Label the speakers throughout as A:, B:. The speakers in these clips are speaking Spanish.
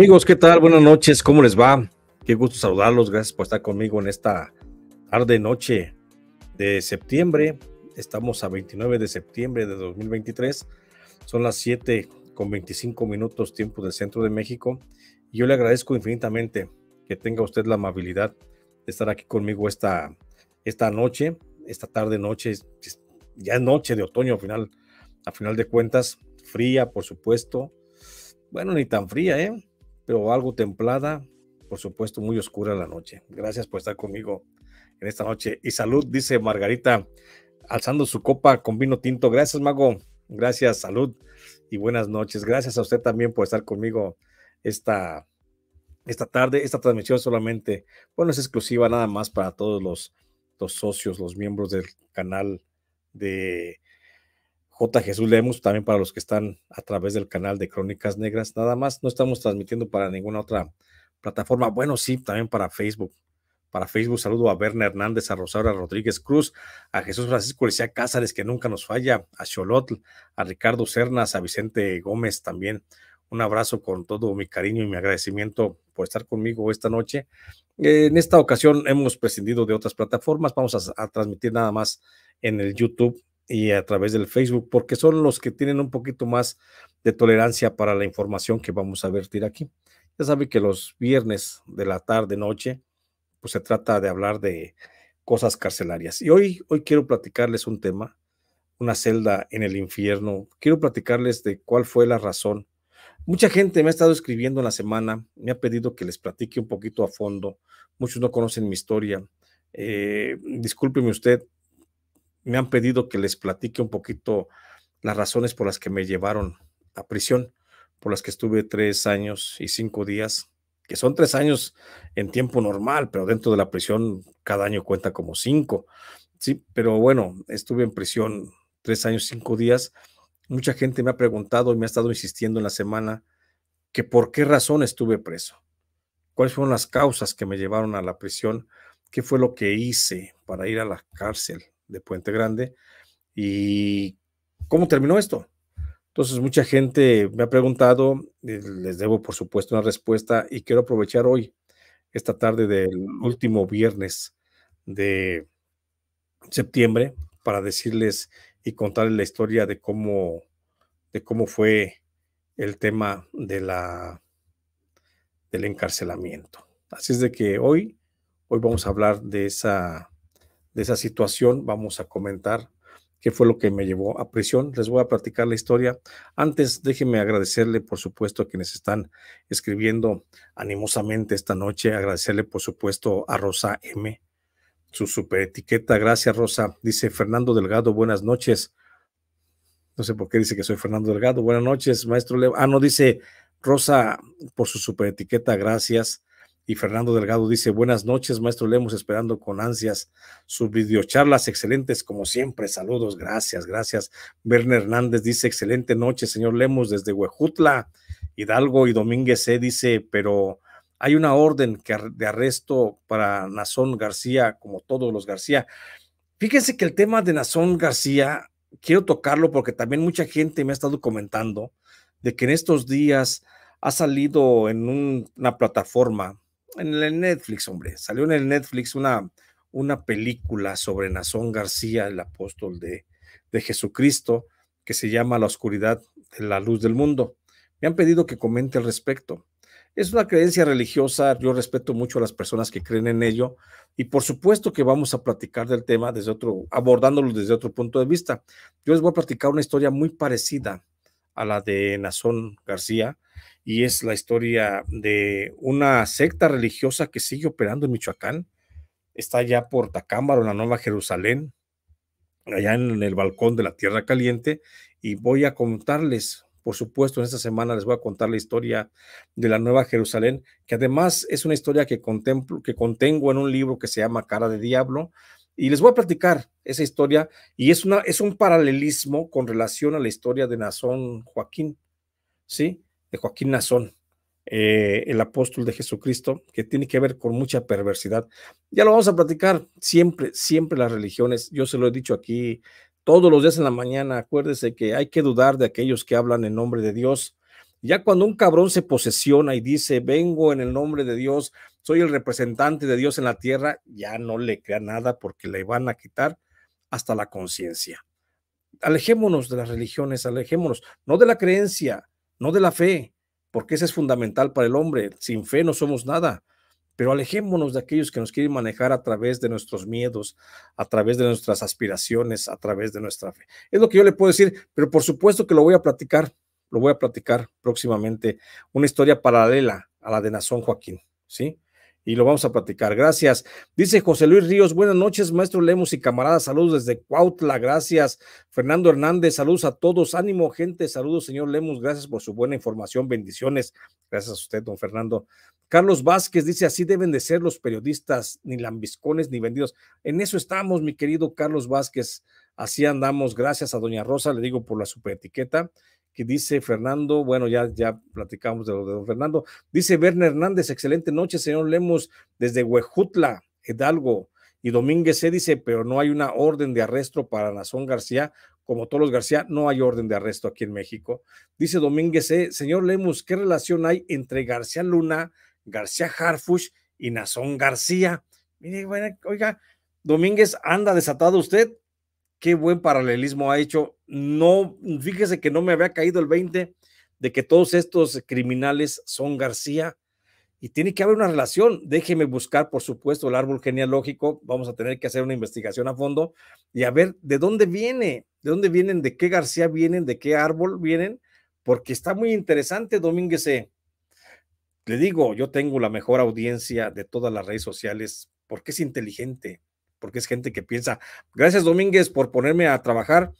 A: Amigos, ¿qué tal? Buenas noches, ¿cómo les va? Qué gusto saludarlos, gracias por estar conmigo en esta tarde noche de septiembre. Estamos a 29 de septiembre de 2023. Son las 7 con 25 minutos tiempo del centro de México. Y yo le agradezco infinitamente que tenga usted la amabilidad de estar aquí conmigo esta, esta noche, esta tarde noche, ya es noche de otoño al final, a final de cuentas, fría, por supuesto. Bueno, ni tan fría, ¿eh? o algo templada, por supuesto muy oscura la noche. Gracias por estar conmigo en esta noche. Y salud, dice Margarita, alzando su copa con vino tinto. Gracias, Mago. Gracias, salud y buenas noches. Gracias a usted también por estar conmigo esta, esta tarde. Esta transmisión solamente, bueno, es exclusiva nada más para todos los, los socios, los miembros del canal de J. Jesús leemos también para los que están a través del canal de Crónicas Negras, nada más, no estamos transmitiendo para ninguna otra plataforma, bueno, sí, también para Facebook. Para Facebook saludo a Berna Hernández, a Rosaura Rodríguez Cruz, a Jesús Francisco Licea Cázares, que nunca nos falla, a Xolotl, a Ricardo Cernas, a Vicente Gómez también. Un abrazo con todo mi cariño y mi agradecimiento por estar conmigo esta noche. En esta ocasión hemos prescindido de otras plataformas, vamos a transmitir nada más en el YouTube y a través del Facebook, porque son los que tienen un poquito más de tolerancia para la información que vamos a vertir aquí. Ya sabe que los viernes de la tarde, noche, pues se trata de hablar de cosas carcelarias. Y hoy, hoy quiero platicarles un tema, una celda en el infierno. Quiero platicarles de cuál fue la razón. Mucha gente me ha estado escribiendo en la semana, me ha pedido que les platique un poquito a fondo. Muchos no conocen mi historia. Eh, discúlpeme usted, me han pedido que les platique un poquito las razones por las que me llevaron a prisión, por las que estuve tres años y cinco días, que son tres años en tiempo normal, pero dentro de la prisión cada año cuenta como cinco. Sí, pero bueno, estuve en prisión tres años, cinco días. Mucha gente me ha preguntado y me ha estado insistiendo en la semana que por qué razón estuve preso, cuáles fueron las causas que me llevaron a la prisión, qué fue lo que hice para ir a la cárcel, de Puente Grande. ¿Y cómo terminó esto? Entonces, mucha gente me ha preguntado, les debo por supuesto una respuesta y quiero aprovechar hoy, esta tarde del último viernes de septiembre, para decirles y contarles la historia de cómo, de cómo fue el tema de la, del encarcelamiento. Así es de que hoy, hoy vamos a hablar de esa de esa situación vamos a comentar qué fue lo que me llevó a prisión. Les voy a platicar la historia. Antes, déjenme agradecerle, por supuesto, a quienes están escribiendo animosamente esta noche. Agradecerle, por supuesto, a Rosa M. Su super etiqueta. Gracias, Rosa. Dice Fernando Delgado, buenas noches. No sé por qué dice que soy Fernando Delgado. Buenas noches, maestro Leo. Ah, no, dice Rosa por su super etiqueta. Gracias. Y Fernando Delgado dice, buenas noches, maestro Lemos, esperando con ansias sus videocharlas excelentes como siempre. Saludos, gracias, gracias. Werner Hernández dice, excelente noche, señor Lemos, desde Huejutla, Hidalgo y Domínguez C. dice, pero hay una orden de arresto para Nazón García, como todos los García. Fíjense que el tema de Nazón García, quiero tocarlo porque también mucha gente me ha estado comentando de que en estos días ha salido en una plataforma en el Netflix, hombre, salió en el Netflix una, una película sobre Nazón García, el apóstol de, Jesucristo, que se llama La oscuridad de la luz del mundo. Me han pedido que comente al respecto. Es una creencia religiosa, yo respeto mucho a las personas que creen en ello y por supuesto que vamos a platicar del tema desde otro, abordándolo desde otro punto de vista. Yo les voy a platicar una historia muy parecida a la de Nazón García, y es la historia de una secta religiosa que sigue operando en Michoacán. Está allá por Tacámbaro, en la Nueva Jerusalén, allá en el balcón de la Tierra Caliente. Y voy a contarles, por supuesto, en esta semana les voy a contar la historia de la Nueva Jerusalén, que además es una historia que, contemplo, que contengo en un libro que se llama Cara de Diablo. Y les voy a platicar esa historia y es, una, es un paralelismo con relación a la historia de Nazón Joaquín, ¿sí? de Joaquín Nazón, eh, el apóstol de Jesucristo, que tiene que ver con mucha perversidad. Ya lo vamos a platicar siempre, siempre las religiones. Yo se lo he dicho aquí todos los días en la mañana. Acuérdese que hay que dudar de aquellos que hablan en nombre de Dios. Ya cuando un cabrón se posesiona y dice, vengo en el nombre de Dios, soy el representante de Dios en la tierra, ya no le crea nada porque le van a quitar hasta la conciencia. Alejémonos de las religiones, alejémonos, no de la creencia, no de la fe, porque esa es fundamental para el hombre. Sin fe no somos nada. Pero alejémonos de aquellos que nos quieren manejar a través de nuestros miedos, a través de nuestras aspiraciones, a través de nuestra fe. Es lo que yo le puedo decir, pero por supuesto que lo voy a platicar, lo voy a platicar próximamente, una historia paralela a la de Nazón Joaquín, ¿sí? y lo vamos a platicar. Gracias. Dice José Luis Ríos, buenas noches, maestro Lemos y camaradas, saludos desde Cuautla, gracias. Fernando Hernández, saludos a todos, ánimo gente, saludos señor Lemos, gracias por su buena información, bendiciones. Gracias a usted, don Fernando. Carlos Vázquez dice, así deben de ser los periodistas, ni lambiscones ni vendidos. En eso estamos, mi querido Carlos Vázquez. Así andamos, gracias a doña Rosa, le digo por la superetiqueta dice Fernando, bueno, ya, ya platicamos de lo de don Fernando, dice Werner Hernández, excelente noche, señor Lemos, desde Huejutla, Hidalgo. Y Domínguez se dice, pero no hay una orden de arresto para Nazón García, como todos los García, no hay orden de arresto aquí en México. Dice Domínguez C., señor Lemus, ¿qué relación hay entre García Luna, García Harfush y Nazón García? Mire, bueno, oiga, Domínguez, anda desatado usted qué buen paralelismo ha hecho. No, fíjese que no me había caído el 20 de que todos estos criminales son García y tiene que haber una relación. Déjeme buscar, por supuesto, el árbol genealógico. Vamos a tener que hacer una investigación a fondo y a ver de dónde viene, de dónde vienen, de qué García vienen, de qué árbol vienen, porque está muy interesante, Domínguez. E. Le digo, yo tengo la mejor audiencia de todas las redes sociales porque es inteligente porque es gente que piensa, gracias Domínguez por ponerme a trabajar,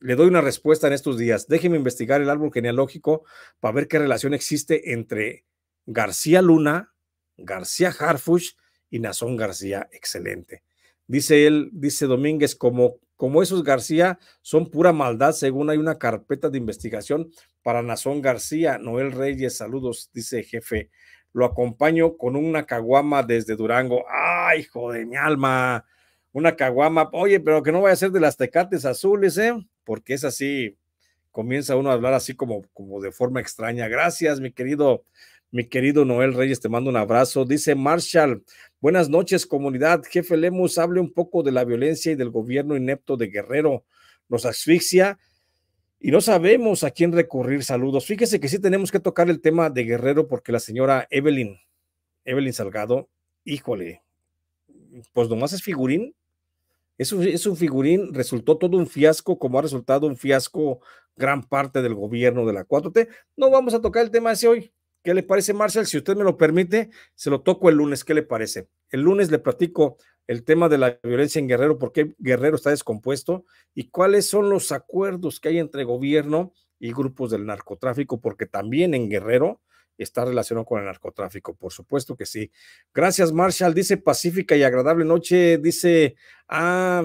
A: le doy una respuesta en estos días. Déjeme investigar el árbol genealógico para ver qué relación existe entre García Luna, García Harfush y Nazón García. Excelente. Dice él, dice Domínguez, como, como esos García son pura maldad, según hay una carpeta de investigación para Nazón García. Noel Reyes, saludos, dice jefe. Lo acompaño con una caguama desde Durango. ¡Ay, hijo de mi alma! una caguama. Oye, pero que no vaya a ser de las tecates azules, ¿eh? Porque es así, comienza uno a hablar así como, como de forma extraña. Gracias, mi querido, mi querido Noel Reyes, te mando un abrazo. Dice Marshall, buenas noches, comunidad. Jefe Lemus, hable un poco de la violencia y del gobierno inepto de Guerrero. Nos asfixia y no sabemos a quién recurrir. Saludos. Fíjese que sí tenemos que tocar el tema de Guerrero porque la señora Evelyn, Evelyn Salgado, híjole, pues nomás es figurín es un, figurín, resultó todo un fiasco, como ha resultado un fiasco gran parte del gobierno de la 4T. No vamos a tocar el tema ese hoy. ¿Qué le parece, Marcel? Si usted me lo permite, se lo toco el lunes. ¿Qué le parece? El lunes le platico el tema de la violencia en Guerrero, porque Guerrero está descompuesto y cuáles son los acuerdos que hay entre gobierno y grupos del narcotráfico, porque también en Guerrero está relacionado con el narcotráfico, por supuesto que sí. Gracias, Marshall, dice pacífica y agradable noche, dice, ah,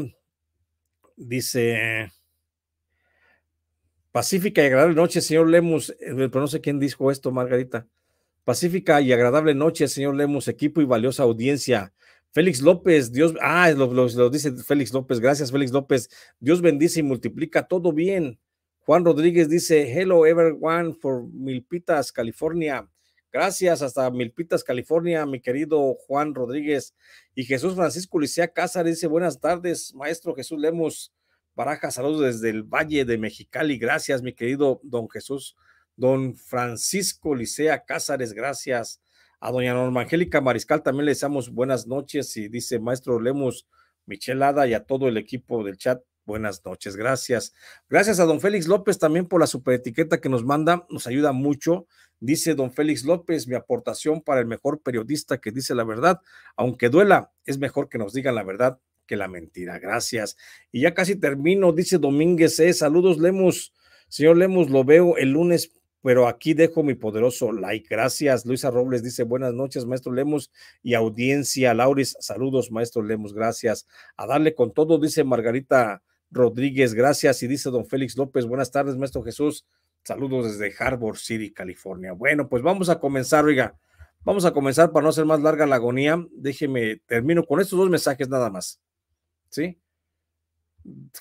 A: dice, pacífica y agradable noche, señor Lemus, eh, pero no sé quién dijo esto, Margarita. Pacífica y agradable noche, señor Lemus, equipo y valiosa audiencia. Félix López, Dios, ah, lo, dice Félix López, gracias Félix López, Dios bendice y multiplica todo bien. Juan Rodríguez dice, hello everyone for Milpitas, California. Gracias hasta Milpitas, California, mi querido Juan Rodríguez. Y Jesús Francisco Licea Cázares dice, buenas tardes, maestro Jesús Lemos Baraja, saludos desde el Valle de Mexicali. Gracias, mi querido don Jesús, don Francisco Licea Cázares, gracias. A doña Norma Angélica Mariscal también le deseamos buenas noches y dice, maestro Lemos Michelada y a todo el equipo del chat, Buenas noches, gracias. Gracias a don Félix López también por la superetiqueta que nos manda, nos ayuda mucho. Dice don Félix López, mi aportación para el mejor periodista que dice la verdad, aunque duela, es mejor que nos digan la verdad que la mentira. Gracias. Y ya casi termino, dice Domínguez, eh, saludos Lemus. Señor Lemus, lo veo el lunes pero aquí dejo mi poderoso like. Gracias. Luisa Robles dice buenas noches, maestro Lemos y audiencia. Lauris, saludos, maestro Lemos, gracias. A darle con todo, dice Margarita Rodríguez, gracias. Y dice don Félix López, buenas tardes, maestro Jesús. Saludos desde Harbor City, California. Bueno, pues vamos a comenzar, oiga, vamos a comenzar para no hacer más larga la agonía. Déjeme, termino con estos dos mensajes nada más. ¿Sí?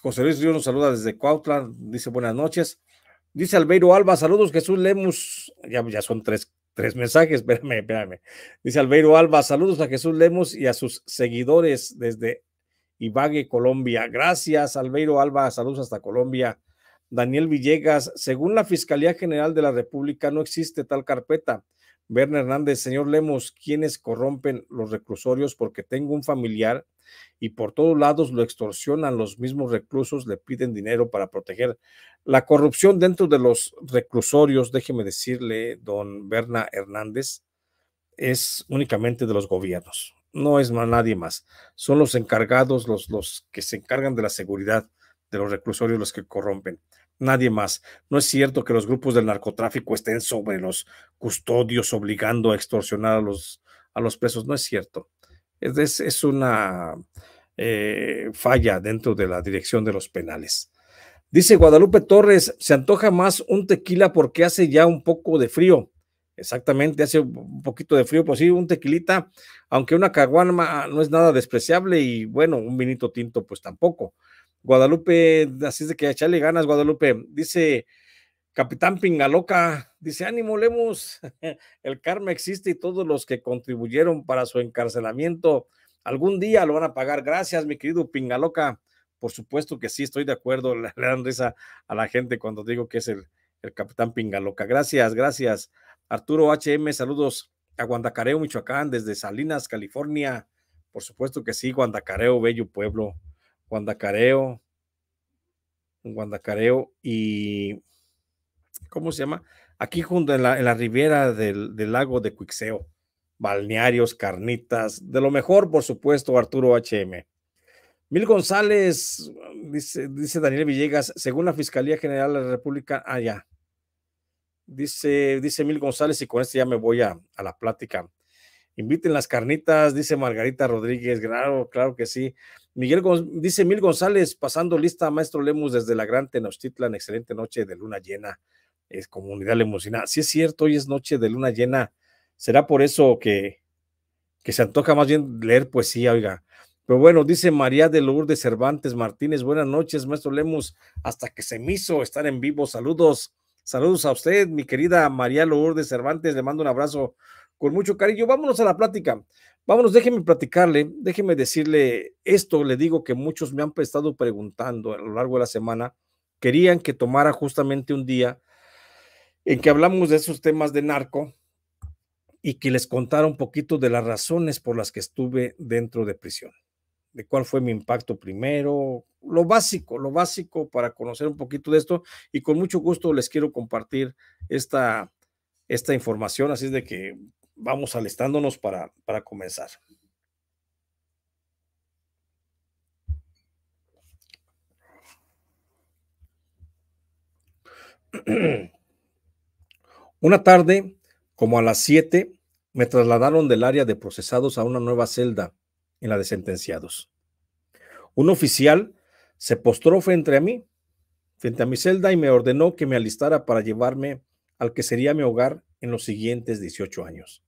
A: José Luis Río nos saluda desde Cuautla, dice buenas noches. Dice Albeiro Alba, saludos Jesús Lemus. Ya, ya son tres, tres mensajes, espérame, espérame. Dice Albeiro Alba, saludos a Jesús Lemus y a sus seguidores desde Ibague, Colombia. Gracias, Albeiro Alba, saludos hasta Colombia. Daniel Villegas, según la Fiscalía General de la República, no existe tal carpeta. Berna Hernández, señor Lemos, quienes corrompen los reclusorios? Porque tengo un familiar y por todos lados lo extorsionan los mismos reclusos, le piden dinero para proteger la corrupción dentro de los reclusorios. Déjeme decirle, don Berna Hernández, es únicamente de los gobiernos no es nadie más. Son los encargados, los, los que se encargan de la seguridad de los reclusorios los que corrompen. Nadie más. No es cierto que los grupos del narcotráfico estén sobre los custodios obligando a extorsionar a los, a los presos. No es cierto. Es, es una eh, falla dentro de la dirección de los penales. Dice Guadalupe Torres, se antoja más un tequila porque hace ya un poco de frío. Exactamente, hace un poquito de frío, pues sí, un tequilita, aunque una caguama no es nada despreciable y bueno, un vinito tinto pues tampoco. Guadalupe, así es de que echarle ganas, Guadalupe, dice Capitán Pingaloca, dice ánimo Lemos, el karma existe y todos los que contribuyeron para su encarcelamiento algún día lo van a pagar. Gracias, mi querido Pingaloca, por supuesto que sí, estoy de acuerdo, le, dan risa a la gente cuando digo que es el, el Capitán Pingaloca. Gracias, gracias. Arturo HM, saludos a Guandacareo, Michoacán, desde Salinas, California. Por supuesto que sí, Guandacareo, bello pueblo. Guandacareo, Guandacareo y ¿cómo se llama? Aquí junto en la, ribera del, del, lago de Cuixeo, balnearios, carnitas, de lo mejor, por supuesto, Arturo HM. Mil González, dice, dice Daniel Villegas, según la Fiscalía General de la República, ah, ya, Dice, dice Mil González, y con este ya me voy a, la plática. Inviten las carnitas, dice Margarita Rodríguez. Claro, claro que sí. Miguel dice Mil González, pasando lista, maestro Lemus, desde la Gran Tenochtitlan. Excelente noche de luna llena. Es comunidad lemusina. si es cierto, hoy es noche de luna llena. ¿Será por eso que, que se antoja más bien leer poesía, oiga? Pero bueno, dice María de Lourdes Cervantes Martínez, buenas noches, maestro Lemus, hasta que se me hizo estar en vivo, saludos. Saludos a usted, mi querida María Lourdes Cervantes, le mando un abrazo con mucho cariño. Vámonos a la plática. Vámonos, déjeme platicarle, déjeme decirle esto, le digo que muchos me han estado preguntando a lo largo de la semana, querían que tomara justamente un día en que hablamos de esos temas de narco y que les contara un poquito de las razones por las que estuve dentro de prisión, de cuál fue mi impacto primero, lo básico, lo básico para conocer un poquito de esto y con mucho gusto les quiero compartir esta, esta información, así es de que vamos alistándonos para, para comenzar. Una tarde, como a las 7, me trasladaron del área de procesados a una nueva celda en la de sentenciados. Un oficial se postró frente a mí, frente a mi celda, y me ordenó que me alistara para llevarme al que sería mi hogar en los siguientes 18 años.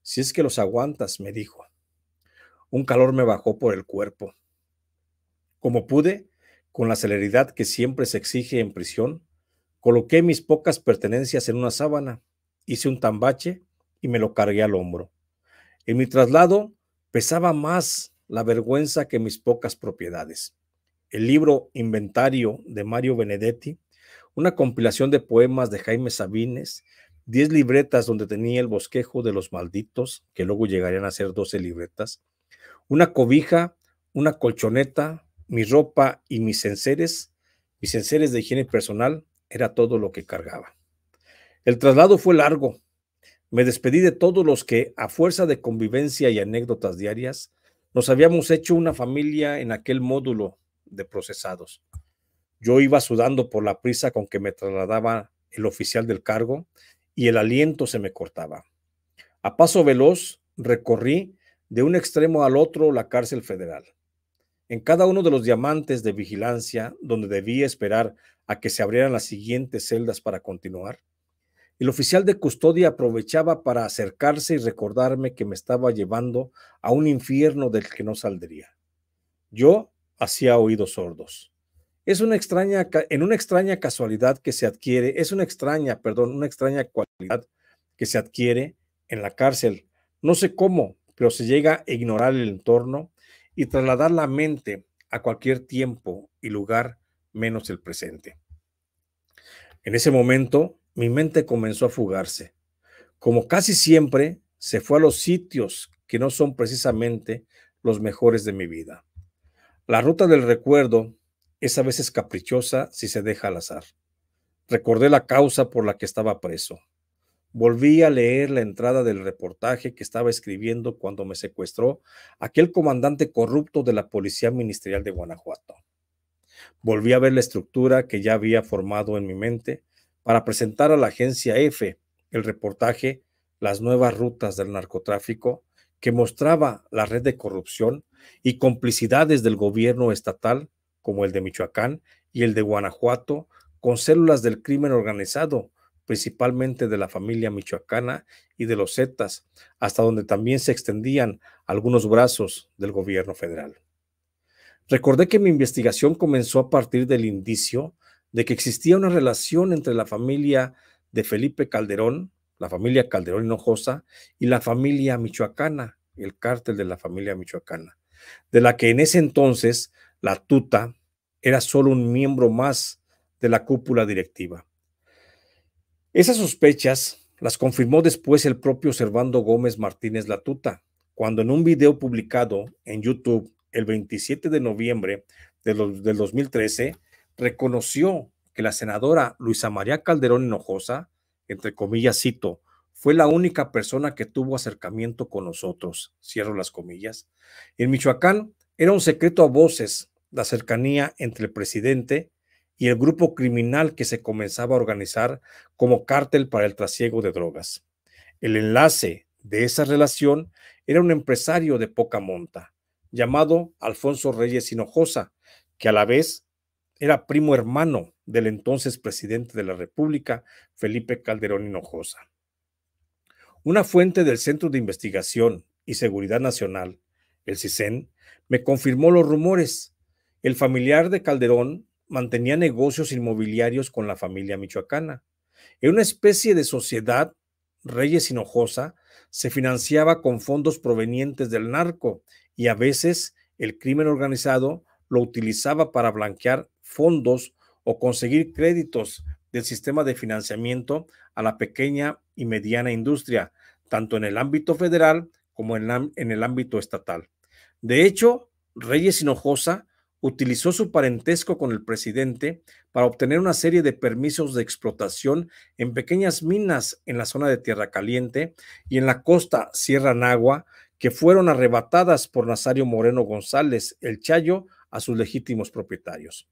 A: Si es que los aguantas, me dijo. Un calor me bajó por el cuerpo. Como pude, con la celeridad que siempre se exige en prisión, coloqué mis pocas pertenencias en una sábana, hice un tambache y me lo cargué al hombro. En mi traslado pesaba más la vergüenza que mis pocas propiedades el libro Inventario de Mario Benedetti, una compilación de poemas de Jaime Sabines, 10 libretas donde tenía el bosquejo de los malditos, que luego llegarían a ser 12 libretas, una cobija, una colchoneta, mi ropa y mis enseres, mis enseres de higiene personal, era todo lo que cargaba. El traslado fue largo. Me despedí de todos los que, a fuerza de convivencia y anécdotas diarias, nos habíamos hecho una familia en aquel módulo de procesados. Yo iba sudando por la prisa con que me trasladaba el oficial del cargo y el aliento se me cortaba. A paso veloz recorrí de un extremo al otro la cárcel federal. En cada uno de los diamantes de vigilancia, donde debía esperar a que se abrieran las siguientes celdas para continuar, el oficial de custodia aprovechaba para acercarse y recordarme que me estaba llevando a un infierno del que no saldría. Yo hacía oídos sordos. Es una extraña, en una extraña casualidad que se adquiere, es una extraña, perdón, una extraña cualidad que se adquiere en la cárcel. No sé cómo, pero se llega a ignorar el entorno y trasladar la mente a cualquier tiempo y lugar menos el presente. En ese momento, mi mente comenzó a fugarse. Como casi siempre, se fue a los sitios que no son precisamente los mejores de mi vida. La ruta del recuerdo es a veces caprichosa si se deja al azar. Recordé la causa por la que estaba preso. Volví a leer la entrada del reportaje que estaba escribiendo cuando me secuestró aquel comandante corrupto de la Policía Ministerial de Guanajuato. Volví a ver la estructura que ya había formado en mi mente para presentar a la agencia F el reportaje Las nuevas rutas del narcotráfico que mostraba la red de corrupción y complicidades del gobierno estatal, como el de Michoacán y el de Guanajuato, con células del crimen organizado, principalmente de la familia michoacana y de los Zetas, hasta donde también se extendían algunos brazos del gobierno federal. Recordé que mi investigación comenzó a partir del indicio de que existía una relación entre la familia de Felipe Calderón, la familia Calderón Hinojosa y la familia michoacana, el cártel de la familia michoacana, de la que en ese entonces la tuta era solo un miembro más de la cúpula directiva. Esas sospechas las confirmó después el propio Servando Gómez Martínez Latuta, cuando en un video publicado en YouTube el 27 de noviembre del, del 2013, reconoció que la senadora Luisa María Calderón Hinojosa entre comillas, cito, fue la única persona que tuvo acercamiento con nosotros, cierro las comillas. En Michoacán era un secreto a voces la cercanía entre el presidente y el grupo criminal que se comenzaba a organizar como cártel para el trasiego de drogas. El enlace de esa relación era un empresario de poca monta, llamado Alfonso Reyes Hinojosa, que a la vez era primo hermano del entonces presidente de la República, Felipe Calderón Hinojosa. Una fuente del Centro de Investigación y Seguridad Nacional, el CISEN, me confirmó los rumores. El familiar de Calderón mantenía negocios inmobiliarios con la familia michoacana. En una especie de sociedad, Reyes Hinojosa se financiaba con fondos provenientes del narco y a veces el crimen organizado lo utilizaba para blanquear fondos o conseguir créditos del sistema de financiamiento a la pequeña y mediana industria, tanto en el ámbito federal como en, el ámbito estatal. De hecho, Reyes Hinojosa utilizó su parentesco con el presidente para obtener una serie de permisos de explotación en pequeñas minas en la zona de Tierra Caliente y en la costa Sierra Nagua, que fueron arrebatadas por Nazario Moreno González, el Chayo, a sus legítimos propietarios.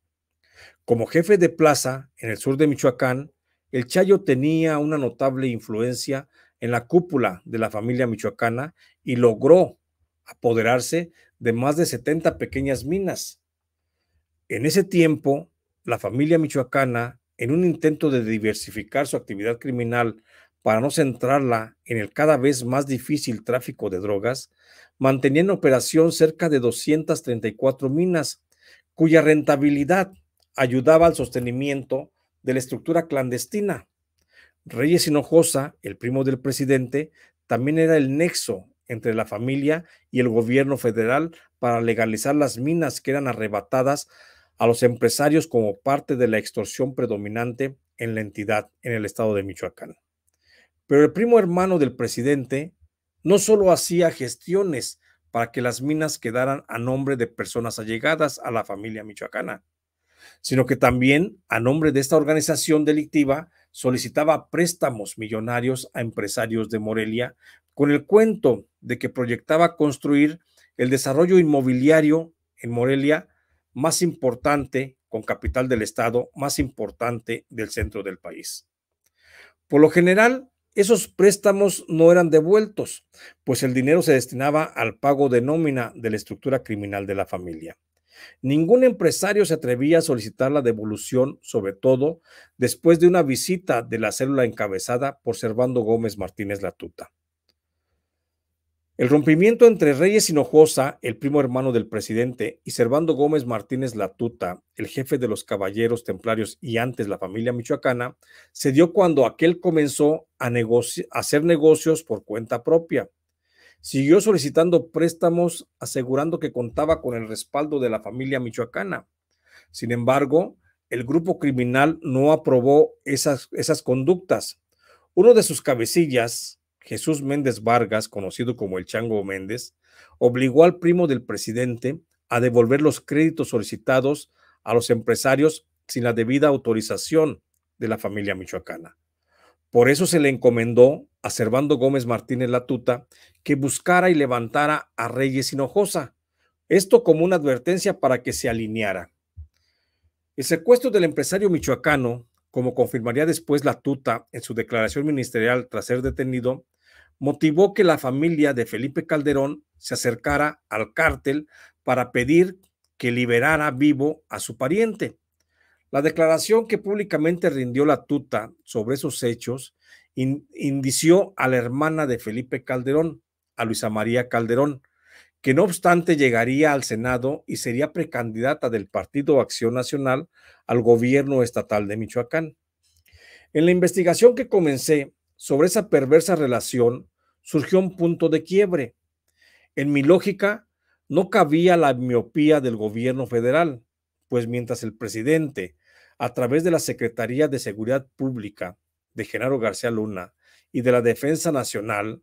A: Como jefe de plaza en el sur de Michoacán, el Chayo tenía una notable influencia en la cúpula de la familia michoacana y logró apoderarse de más de 70 pequeñas minas. En ese tiempo, la familia michoacana, en un intento de diversificar su actividad criminal para no centrarla en el cada vez más difícil tráfico de drogas, mantenía en operación cerca de 234 minas, cuya rentabilidad ayudaba al sostenimiento de la estructura clandestina. Reyes Hinojosa, el primo del presidente, también era el nexo entre la familia y el gobierno federal para legalizar las minas que eran arrebatadas a los empresarios como parte de la extorsión predominante en la entidad, en el estado de Michoacán. Pero el primo hermano del presidente no solo hacía gestiones para que las minas quedaran a nombre de personas allegadas a la familia michoacana, sino que también, a nombre de esta organización delictiva, solicitaba préstamos millonarios a empresarios de Morelia con el cuento de que proyectaba construir el desarrollo inmobiliario en Morelia más importante, con capital del Estado, más importante del centro del país. Por lo general, esos préstamos no eran devueltos, pues el dinero se destinaba al pago de nómina de la estructura criminal de la familia. Ningún empresario se atrevía a solicitar la devolución, sobre todo después de una visita de la célula encabezada por Servando Gómez Martínez Latuta. El rompimiento entre Reyes Hinojosa, el primo hermano del presidente, y Servando Gómez Martínez Latuta, el jefe de los caballeros templarios y antes la familia michoacana, se dio cuando aquel comenzó a, hacer negocios por cuenta propia. Siguió solicitando préstamos asegurando que contaba con el respaldo de la familia michoacana. Sin embargo, el grupo criminal no aprobó esas, esas conductas. Uno de sus cabecillas, Jesús Méndez Vargas, conocido como el Chango Méndez, obligó al primo del presidente a devolver los créditos solicitados a los empresarios sin la debida autorización de la familia michoacana. Por eso se le encomendó a Servando Gómez Martínez Latuta que buscara y levantara a Reyes Hinojosa, esto como una advertencia para que se alineara. El secuestro del empresario michoacano, como confirmaría después Latuta en su declaración ministerial tras ser detenido, motivó que la familia de Felipe Calderón se acercara al cártel para pedir que liberara vivo a su pariente, la declaración que públicamente rindió la tuta sobre esos hechos indició a la hermana de Felipe Calderón, a Luisa María Calderón, que no obstante llegaría al Senado y sería precandidata del Partido Acción Nacional al gobierno estatal de Michoacán. En la investigación que comencé sobre esa perversa relación surgió un punto de quiebre. En mi lógica, no cabía la miopía del gobierno federal, pues mientras el presidente a través de la Secretaría de Seguridad Pública de Genaro García Luna y de la Defensa Nacional,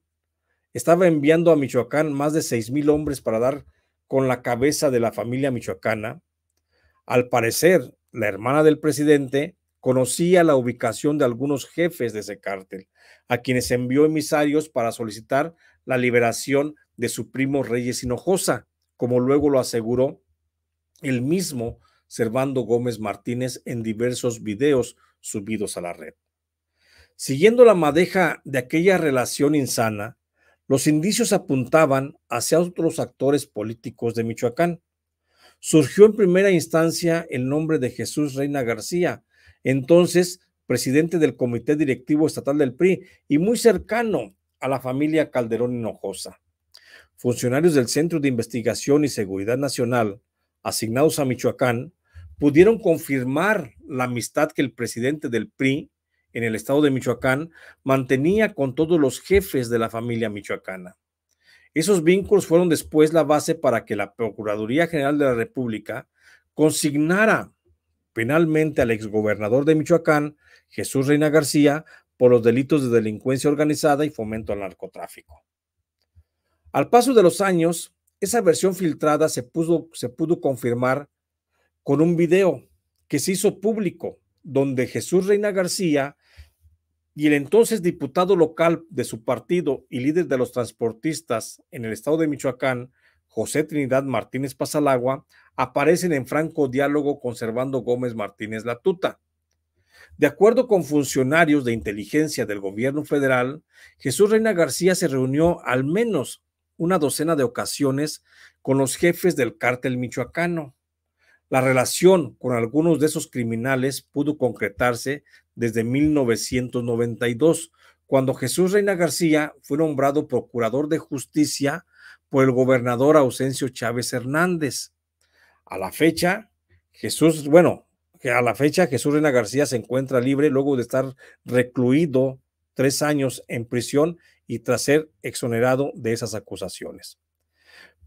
A: estaba enviando a Michoacán más de 6.000 hombres para dar con la cabeza de la familia michoacana. Al parecer, la hermana del presidente conocía la ubicación de algunos jefes de ese cártel, a quienes envió emisarios para solicitar la liberación de su primo Reyes Hinojosa, como luego lo aseguró el mismo Servando Gómez Martínez en diversos videos subidos a la red. Siguiendo la madeja de aquella relación insana, los indicios apuntaban hacia otros actores políticos de Michoacán. Surgió en primera instancia el nombre de Jesús Reina García, entonces presidente del Comité Directivo Estatal del PRI y muy cercano a la familia Calderón Hinojosa. Funcionarios del Centro de Investigación y Seguridad Nacional, asignados a Michoacán, pudieron confirmar la amistad que el presidente del PRI en el estado de Michoacán mantenía con todos los jefes de la familia michoacana. Esos vínculos fueron después la base para que la Procuraduría General de la República consignara penalmente al exgobernador de Michoacán, Jesús Reina García, por los delitos de delincuencia organizada y fomento al narcotráfico. Al paso de los años, esa versión filtrada se pudo, se pudo confirmar con un video que se hizo público donde Jesús Reina García y el entonces diputado local de su partido y líder de los transportistas en el estado de Michoacán, José Trinidad Martínez Pasalagua, aparecen en franco diálogo conservando Gómez Martínez Latuta. De acuerdo con funcionarios de inteligencia del gobierno federal, Jesús Reina García se reunió al menos una docena de ocasiones con los jefes del cártel michoacano, la relación con algunos de esos criminales pudo concretarse desde 1992, cuando Jesús Reina García fue nombrado Procurador de Justicia por el gobernador Ausencio Chávez Hernández. A la fecha, Jesús, bueno, a la fecha Jesús Reina García se encuentra libre luego de estar recluido tres años en prisión y tras ser exonerado de esas acusaciones.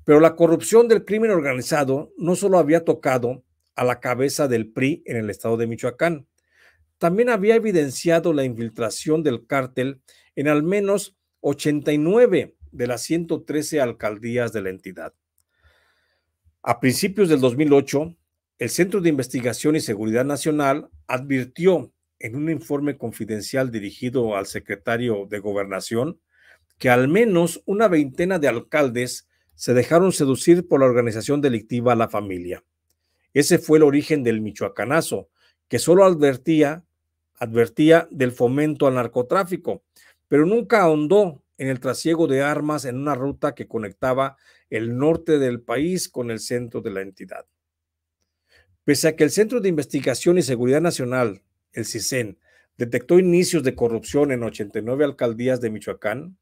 A: Pero la corrupción del crimen organizado no solo había tocado a la cabeza del PRI en el estado de Michoacán, también había evidenciado la infiltración del cártel en al menos 89 de las 113 alcaldías de la entidad. A principios del 2008, el Centro de Investigación y Seguridad Nacional advirtió en un informe confidencial dirigido al secretario de Gobernación que al menos una veintena de alcaldes se dejaron seducir por la organización delictiva La Familia. Ese fue el origen del michoacanazo, que solo advertía, advertía del fomento al narcotráfico, pero nunca ahondó en el trasiego de armas en una ruta que conectaba el norte del país con el centro de la entidad. Pese a que el Centro de Investigación y Seguridad Nacional, el CISEN, detectó inicios de corrupción en 89 alcaldías de Michoacán,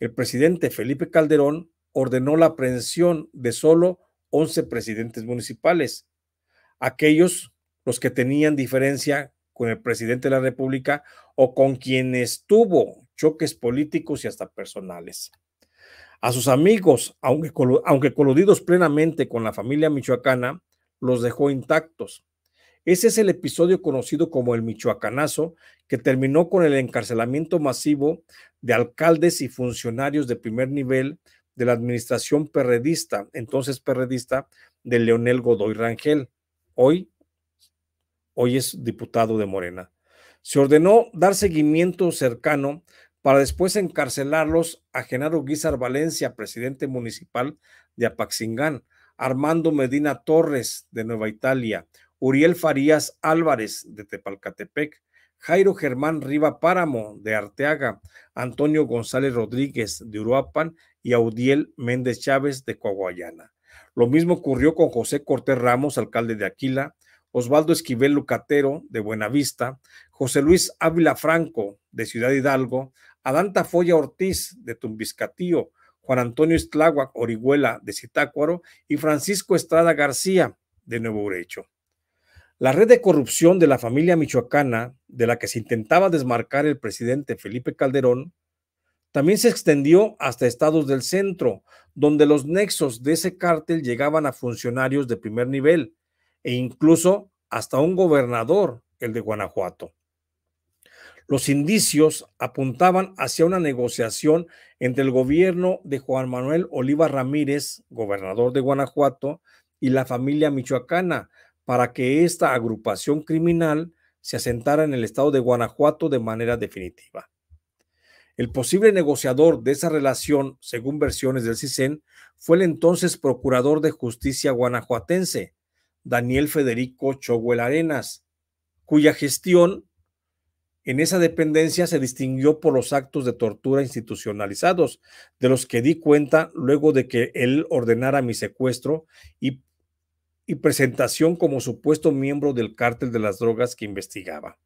A: el presidente Felipe Calderón ordenó la aprehensión de solo 11 presidentes municipales, aquellos los que tenían diferencia con el presidente de la República o con quienes tuvo choques políticos y hasta personales. A sus amigos, aunque, aunque coludidos plenamente con la familia michoacana, los dejó intactos. Ese es el episodio conocido como el Michoacanazo, que terminó con el encarcelamiento masivo de alcaldes y funcionarios de primer nivel de la administración perredista, entonces perredista, de Leonel Godoy Rangel. Hoy, hoy es diputado de Morena. Se ordenó dar seguimiento cercano para después encarcelarlos a Genaro Guizar Valencia, presidente municipal de Apaxingán, Armando Medina Torres de Nueva Italia, Uriel Farías Álvarez de Tepalcatepec, Jairo Germán Riva Páramo de Arteaga, Antonio González Rodríguez de Uruapan y Audiel Méndez Chávez de Coahuayana. Lo mismo ocurrió con José Cortés Ramos, alcalde de Aquila, Osvaldo Esquivel Lucatero de Buenavista, José Luis Ávila Franco de Ciudad Hidalgo, Adanta Folla Ortiz de Tumbiscatío, Juan Antonio Estláhuac Orihuela de Citácuaro y Francisco Estrada García de Nuevo Urecho. La red de corrupción de la familia michoacana, de la que se intentaba desmarcar el presidente Felipe Calderón, también se extendió hasta estados del centro, donde los nexos de ese cártel llegaban a funcionarios de primer nivel e incluso hasta un gobernador, el de Guanajuato. Los indicios apuntaban hacia una negociación entre el gobierno de Juan Manuel Oliva Ramírez, gobernador de Guanajuato, y la familia michoacana, para que esta agrupación criminal se asentara en el estado de Guanajuato de manera definitiva. El posible negociador de esa relación, según versiones del CISEN, fue el entonces procurador de justicia guanajuatense, Daniel Federico Choguel Arenas, cuya gestión en esa dependencia se distinguió por los actos de tortura institucionalizados, de los que di cuenta luego de que él ordenara mi secuestro y y presentación como supuesto miembro del cártel de las drogas que investigaba.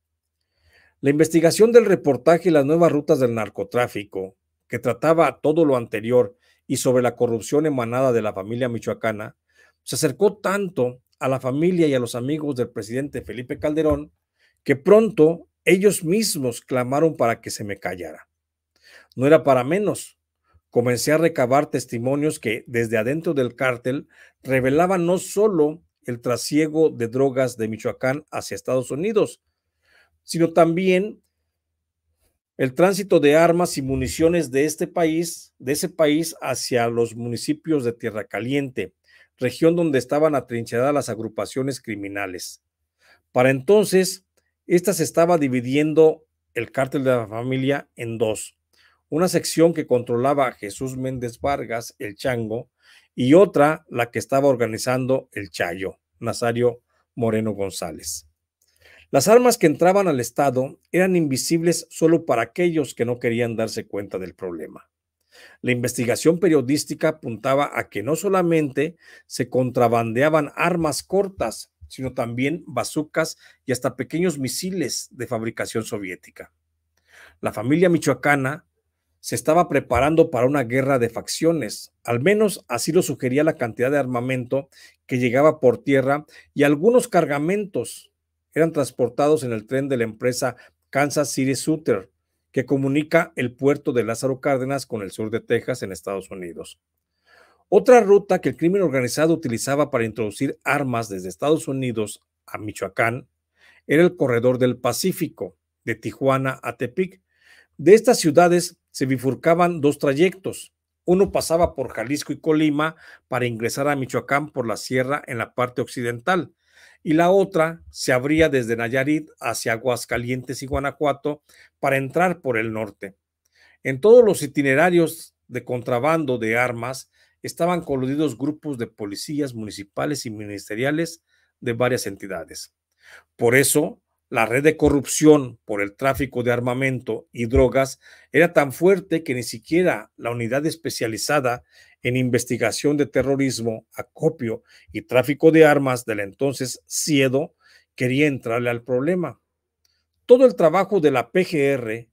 A: La investigación del reportaje las nuevas rutas del narcotráfico, que trataba todo lo anterior y sobre la corrupción emanada de la familia michoacana, se acercó tanto a la familia y a los amigos del presidente Felipe Calderón que pronto ellos mismos clamaron para que se me callara. No era para menos, comencé a recabar testimonios que desde adentro del cártel revelaban no solo el trasiego de drogas de Michoacán hacia Estados Unidos, sino también el tránsito de armas y municiones de este país, de ese país hacia los municipios de Tierra Caliente, región donde estaban atrincheradas las agrupaciones criminales. Para entonces, esta se estaba dividiendo el cártel de la familia en dos, una sección que controlaba Jesús Méndez Vargas, el Chango, y otra la que estaba organizando el Chayo, Nazario Moreno González. Las armas que entraban al Estado eran invisibles solo para aquellos que no querían darse cuenta del problema. La investigación periodística apuntaba a que no solamente se contrabandeaban armas cortas, sino también bazucas y hasta pequeños misiles de fabricación soviética. La familia michoacana se estaba preparando para una guerra de facciones. Al menos así lo sugería la cantidad de armamento que llegaba por tierra y algunos cargamentos eran transportados en el tren de la empresa Kansas City Southern, que comunica el puerto de Lázaro Cárdenas con el sur de Texas en Estados Unidos. Otra ruta que el crimen organizado utilizaba para introducir armas desde Estados Unidos a Michoacán era el corredor del Pacífico, de Tijuana a Tepic. De estas ciudades se bifurcaban dos trayectos. Uno pasaba por Jalisco y Colima para ingresar a Michoacán por la sierra en la parte occidental y la otra se abría desde Nayarit hacia Aguascalientes y Guanajuato para entrar por el norte. En todos los itinerarios de contrabando de armas estaban coludidos grupos de policías municipales y ministeriales de varias entidades. Por eso, la red de corrupción por el tráfico de armamento y drogas era tan fuerte que ni siquiera la unidad especializada en investigación de terrorismo, acopio y tráfico de armas del entonces CIEDO quería entrarle al problema. Todo el trabajo de la PGR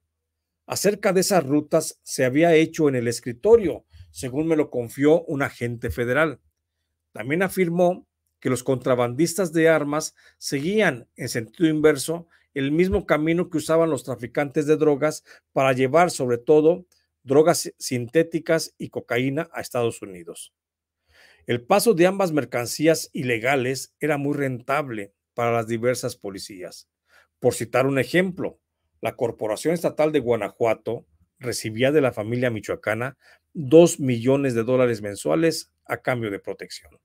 A: acerca de esas rutas se había hecho en el escritorio, según me lo confió un agente federal. También afirmó que los contrabandistas de armas seguían en sentido inverso el mismo camino que usaban los traficantes de drogas para llevar sobre todo drogas sintéticas y cocaína a Estados Unidos. El paso de ambas mercancías ilegales era muy rentable para las diversas policías. Por citar un ejemplo, la Corporación Estatal de Guanajuato recibía de la familia michoacana 2 millones de dólares mensuales a cambio de protección.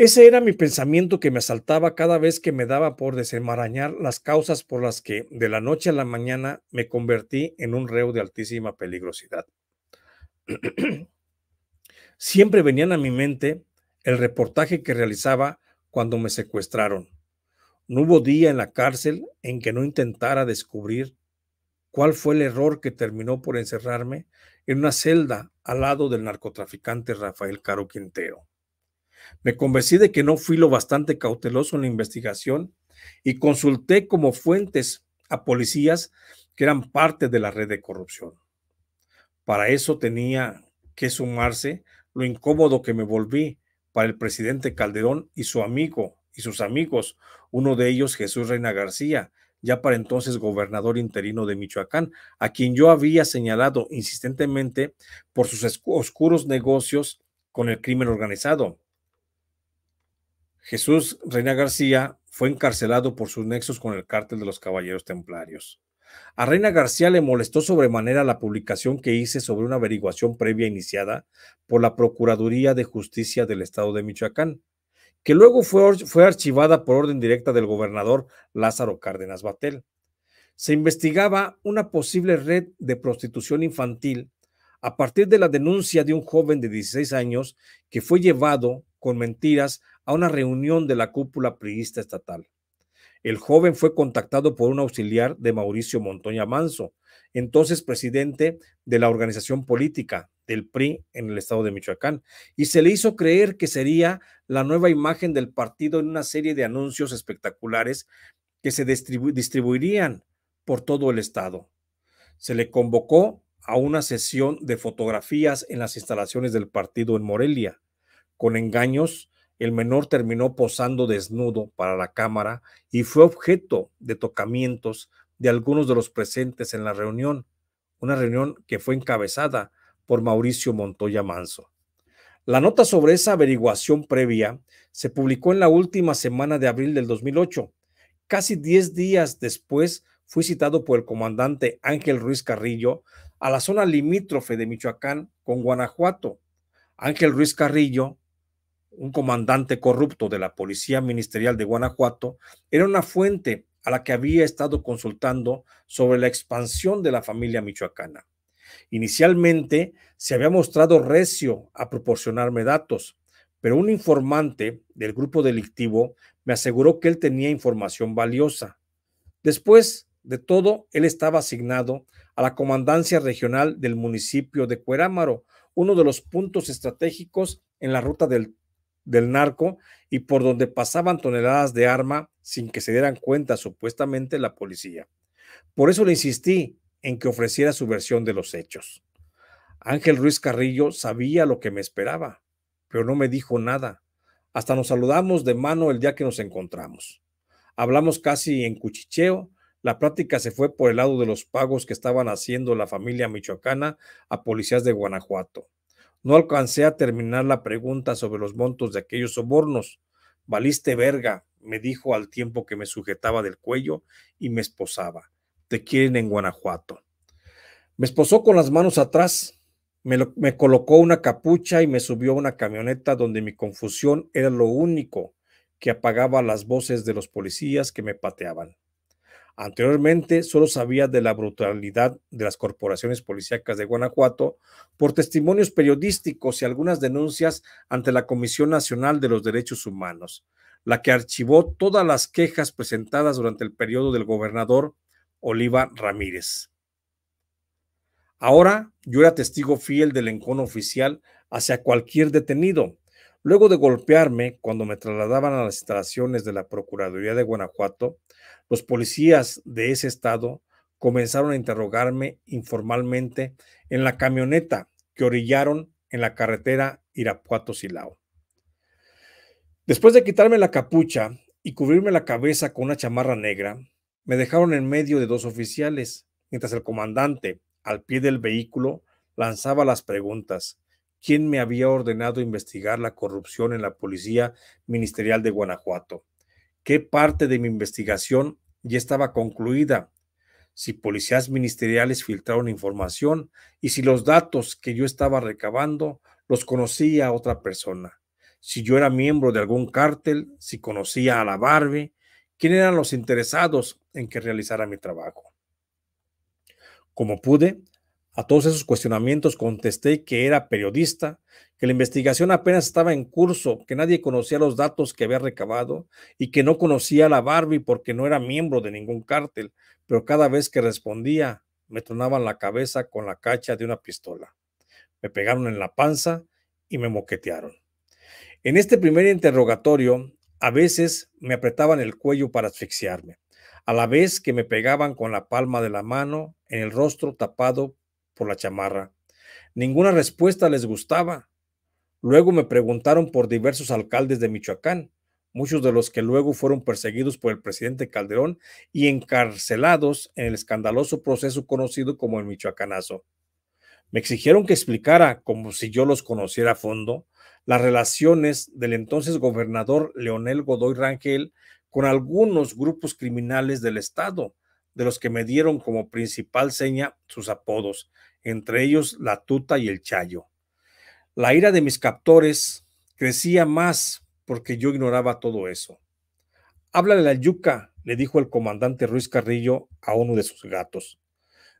A: Ese era mi pensamiento que me asaltaba cada vez que me daba por desenmarañar las causas por las que de la noche a la mañana me convertí en un reo de altísima peligrosidad. Siempre venían a mi mente el reportaje que realizaba cuando me secuestraron. No hubo día en la cárcel en que no intentara descubrir cuál fue el error que terminó por encerrarme en una celda al lado del narcotraficante Rafael Caro Quintero. Me convencí de que no fui lo bastante cauteloso en la investigación y consulté como fuentes a policías que eran parte de la red de corrupción. Para eso tenía que sumarse lo incómodo que me volví para el presidente Calderón y su amigo y sus amigos, uno de ellos Jesús Reina García, ya para entonces gobernador interino de Michoacán, a quien yo había señalado insistentemente por sus oscuros negocios con el crimen organizado. Jesús Reina García fue encarcelado por sus nexos con el cártel de los Caballeros Templarios. A Reina García le molestó sobremanera la publicación que hice sobre una averiguación previa iniciada por la Procuraduría de Justicia del Estado de Michoacán, que luego fue, fue archivada por orden directa del gobernador Lázaro Cárdenas Batel. Se investigaba una posible red de prostitución infantil a partir de la denuncia de un joven de 16 años que fue llevado con mentiras a una reunión de la cúpula priista estatal. El joven fue contactado por un auxiliar de Mauricio Montoya Manso, entonces presidente de la organización política del PRI en el estado de Michoacán, y se le hizo creer que sería la nueva imagen del partido en una serie de anuncios espectaculares que se distribuirían por todo el estado. Se le convocó a una sesión de fotografías en las instalaciones del partido en Morelia con engaños, el menor terminó posando desnudo para la cámara y fue objeto de tocamientos de algunos de los presentes en la reunión, una reunión que fue encabezada por Mauricio Montoya Manso. La nota sobre esa averiguación previa se publicó en la última semana de abril del 2008. Casi diez días después fui citado por el comandante Ángel Ruiz Carrillo a la zona limítrofe de Michoacán con Guanajuato. Ángel Ruiz Carrillo un comandante corrupto de la Policía Ministerial de Guanajuato, era una fuente a la que había estado consultando sobre la expansión de la familia michoacana. Inicialmente se había mostrado recio a proporcionarme datos, pero un informante del grupo delictivo me aseguró que él tenía información valiosa. Después de todo, él estaba asignado a la comandancia regional del municipio de Cuerámaro, uno de los puntos estratégicos en la ruta del del narco y por donde pasaban toneladas de arma sin que se dieran cuenta supuestamente la policía. Por eso le insistí en que ofreciera su versión de los hechos. Ángel Ruiz Carrillo sabía lo que me esperaba, pero no me dijo nada. Hasta nos saludamos de mano el día que nos encontramos. Hablamos casi en cuchicheo. La práctica se fue por el lado de los pagos que estaban haciendo la familia michoacana a policías de Guanajuato. No alcancé a terminar la pregunta sobre los montos de aquellos sobornos. Valiste verga, me dijo al tiempo que me sujetaba del cuello y me esposaba. Te quieren en Guanajuato. Me esposó con las manos atrás, me, colocó una capucha y me subió a una camioneta donde mi confusión era lo único que apagaba las voces de los policías que me pateaban. Anteriormente solo sabía de la brutalidad de las corporaciones policíacas de Guanajuato por testimonios periodísticos y algunas denuncias ante la Comisión Nacional de los Derechos Humanos, la que archivó todas las quejas presentadas durante el periodo del gobernador Oliva Ramírez. Ahora yo era testigo fiel del encono oficial hacia cualquier detenido. Luego de golpearme cuando me trasladaban a las instalaciones de la Procuraduría de Guanajuato, los policías de ese estado comenzaron a interrogarme informalmente en la camioneta que orillaron en la carretera Irapuato-Silao. Después de quitarme la capucha y cubrirme la cabeza con una chamarra negra, me dejaron en medio de dos oficiales, mientras el comandante, al pie del vehículo, lanzaba las preguntas. ¿Quién me había ordenado investigar la corrupción en la Policía Ministerial de Guanajuato? qué parte de mi investigación ya estaba concluida, si policías ministeriales filtraron información y si los datos que yo estaba recabando los conocía otra persona, si yo era miembro de algún cártel, si conocía a la Barbie, quién eran los interesados en que realizara mi trabajo. Como pude, a todos esos cuestionamientos contesté que era periodista, que la investigación apenas estaba en curso, que nadie conocía los datos que había recabado y que no conocía a la Barbie porque no era miembro de ningún cártel, pero cada vez que respondía me tronaban la cabeza con la cacha de una pistola. Me pegaron en la panza y me moquetearon. En este primer interrogatorio, a veces me apretaban el cuello para asfixiarme, a la vez que me pegaban con la palma de la mano en el rostro tapado por la chamarra. Ninguna respuesta les gustaba. Luego me preguntaron por diversos alcaldes de Michoacán, muchos de los que luego fueron perseguidos por el presidente Calderón y encarcelados en el escandaloso proceso conocido como el Michoacanazo. Me exigieron que explicara, como si yo los conociera a fondo, las relaciones del entonces gobernador Leonel Godoy Rangel con algunos grupos criminales del Estado, de los que me dieron como principal seña sus apodos, entre ellos la tuta y el chayo. La ira de mis captores crecía más porque yo ignoraba todo eso. Háblale la yuca, le dijo el comandante Ruiz Carrillo a uno de sus gatos.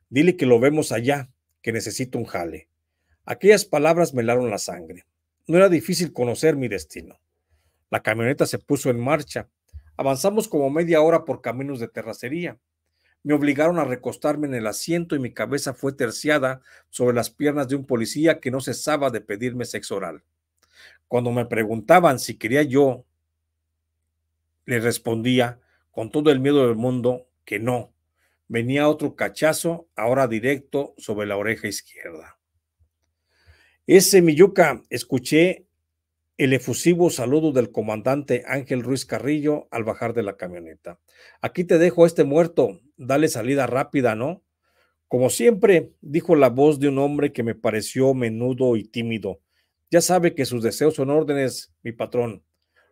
A: Dile que lo vemos allá, que necesito un jale. Aquellas palabras me helaron la sangre. No era difícil conocer mi destino. La camioneta se puso en marcha. Avanzamos como media hora por caminos de terracería. Me obligaron a recostarme en el asiento y mi cabeza fue terciada sobre las piernas de un policía que no cesaba de pedirme sexo oral. Cuando me preguntaban si quería yo, le respondía con todo el miedo del mundo que no. Venía otro cachazo, ahora directo sobre la oreja izquierda. Ese yuca, escuché el efusivo saludo del comandante Ángel Ruiz Carrillo al bajar de la camioneta. Aquí te dejo a este muerto, dale salida rápida, ¿no? Como siempre, dijo la voz de un hombre que me pareció menudo y tímido. Ya sabe que sus deseos son órdenes, mi patrón.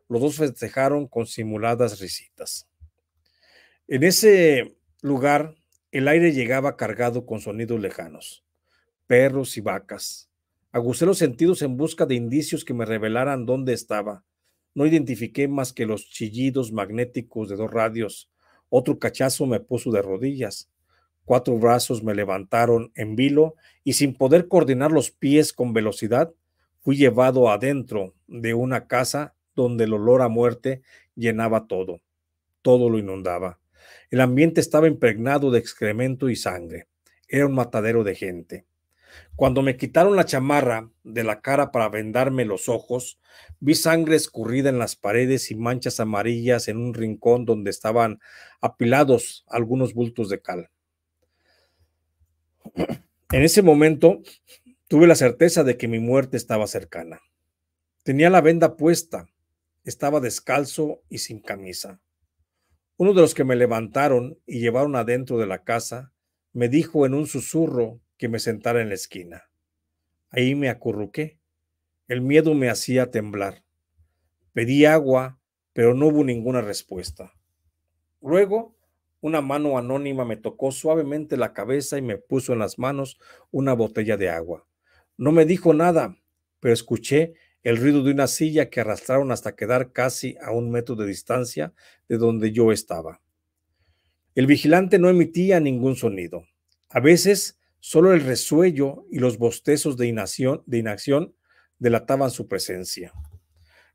A: Los dos festejaron con simuladas risitas. En ese lugar, el aire llegaba cargado con sonidos lejanos, perros y vacas, Agusté los sentidos en busca de indicios que me revelaran dónde estaba. No identifiqué más que los chillidos magnéticos de dos radios. Otro cachazo me puso de rodillas. Cuatro brazos me levantaron en vilo y sin poder coordinar los pies con velocidad, fui llevado adentro de una casa donde el olor a muerte llenaba todo. Todo lo inundaba. El ambiente estaba impregnado de excremento y sangre. Era un matadero de gente. Cuando me quitaron la chamarra de la cara para vendarme los ojos, vi sangre escurrida en las paredes y manchas amarillas en un rincón donde estaban apilados algunos bultos de cal. En ese momento tuve la certeza de que mi muerte estaba cercana. Tenía la venda puesta, estaba descalzo y sin camisa. Uno de los que me levantaron y llevaron adentro de la casa me dijo en un susurro que me sentara en la esquina. Ahí me acurruqué. El miedo me hacía temblar. Pedí agua, pero no hubo ninguna respuesta. Luego, una mano anónima me tocó suavemente la cabeza y me puso en las manos una botella de agua. No me dijo nada, pero escuché el ruido de una silla que arrastraron hasta quedar casi a un metro de distancia de donde yo estaba. El vigilante no emitía ningún sonido. A veces Solo el resuello y los bostezos de inacción, de delataban su presencia.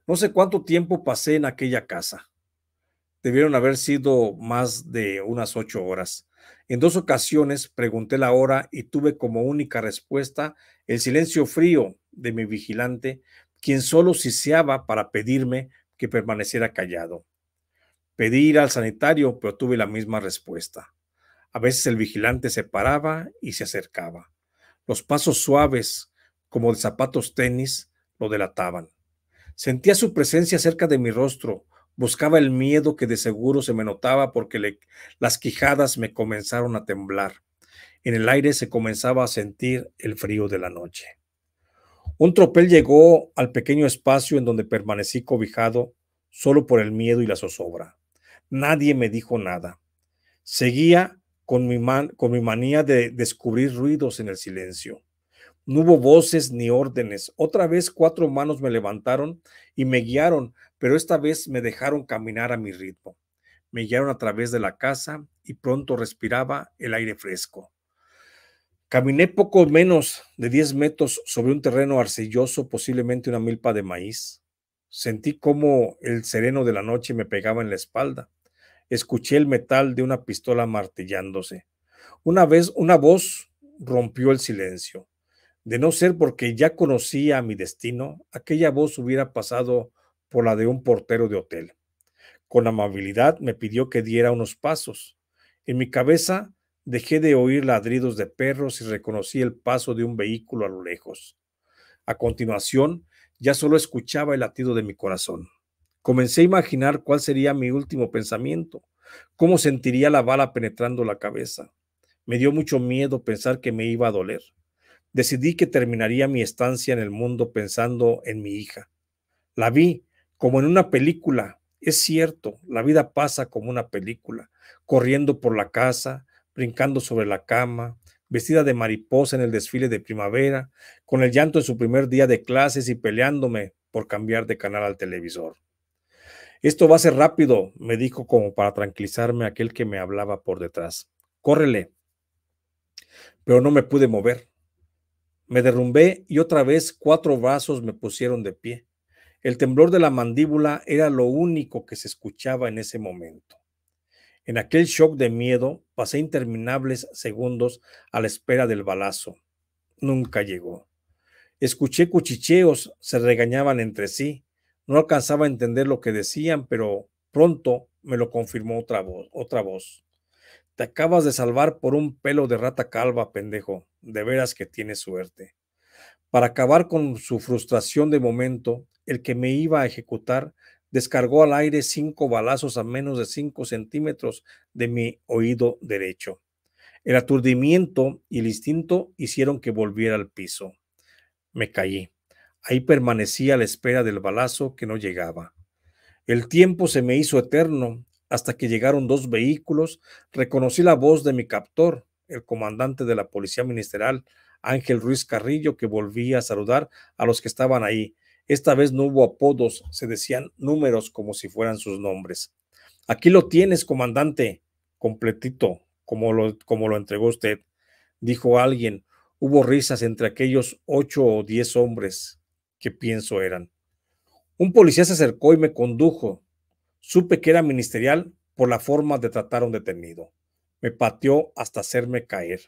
A: No sé cuánto tiempo pasé en aquella casa. Debieron haber sido más de unas ocho horas. En dos ocasiones pregunté la hora y tuve como única respuesta el silencio frío de mi vigilante, quien solo siseaba para pedirme que permaneciera callado. Pedí ir al sanitario, pero tuve la misma respuesta. A veces el vigilante se paraba y se acercaba. Los pasos suaves, como de zapatos tenis, lo delataban. Sentía su presencia cerca de mi rostro, buscaba el miedo que de seguro se me notaba porque las quijadas me comenzaron a temblar. En el aire se comenzaba a sentir el frío de la noche. Un tropel llegó al pequeño espacio en donde permanecí cobijado solo por el miedo y la zozobra. Nadie me dijo nada. Seguía con mi, manía de descubrir ruidos en el silencio. No hubo voces ni órdenes. Otra vez cuatro manos me levantaron y me guiaron, pero esta vez me dejaron caminar a mi ritmo. Me guiaron a través de la casa y pronto respiraba el aire fresco. Caminé poco menos de 10 metros sobre un terreno arcilloso, posiblemente una milpa de maíz. Sentí como el sereno de la noche me pegaba en la espalda escuché el metal de una pistola martillándose. Una vez una voz rompió el silencio. De no ser porque ya conocía mi destino, aquella voz hubiera pasado por la de un portero de hotel. Con amabilidad me pidió que diera unos pasos. En mi cabeza dejé de oír ladridos de perros y reconocí el paso de un vehículo a lo lejos. A continuación, ya solo escuchaba el latido de mi corazón. Comencé a imaginar cuál sería mi último pensamiento, cómo sentiría la bala penetrando la cabeza. Me dio mucho miedo pensar que me iba a doler. Decidí que terminaría mi estancia en el mundo pensando en mi hija. La vi como en una película. Es cierto, la vida pasa como una película, corriendo por la casa, brincando sobre la cama, vestida de mariposa en el desfile de primavera, con el llanto en su primer día de clases y peleándome por cambiar de canal al televisor. Esto va a ser rápido, me dijo como para tranquilizarme aquel que me hablaba por detrás. Córrele. Pero no me pude mover. Me derrumbé y otra vez cuatro brazos me pusieron de pie. El temblor de la mandíbula era lo único que se escuchaba en ese momento. En aquel shock de miedo pasé interminables segundos a la espera del balazo. Nunca llegó. Escuché cuchicheos, se regañaban entre sí. No alcanzaba a entender lo que decían, pero pronto me lo confirmó otra voz, otra voz. Te acabas de salvar por un pelo de rata calva, pendejo. De veras que tienes suerte. Para acabar con su frustración de momento, el que me iba a ejecutar descargó al aire cinco balazos a menos de cinco centímetros de mi oído derecho. El aturdimiento y el instinto hicieron que volviera al piso. Me caí. Ahí permanecía a la espera del balazo que no llegaba. El tiempo se me hizo eterno hasta que llegaron dos vehículos. Reconocí la voz de mi captor, el comandante de la Policía Ministerial, Ángel Ruiz Carrillo, que volvía a saludar a los que estaban ahí. Esta vez no hubo apodos, se decían números como si fueran sus nombres. Aquí lo tienes, comandante, completito, como como lo entregó usted, dijo alguien. Hubo risas entre aquellos ocho o diez hombres que pienso eran. Un policía se acercó y me condujo. Supe que era ministerial por la forma de tratar a un detenido. Me pateó hasta hacerme caer.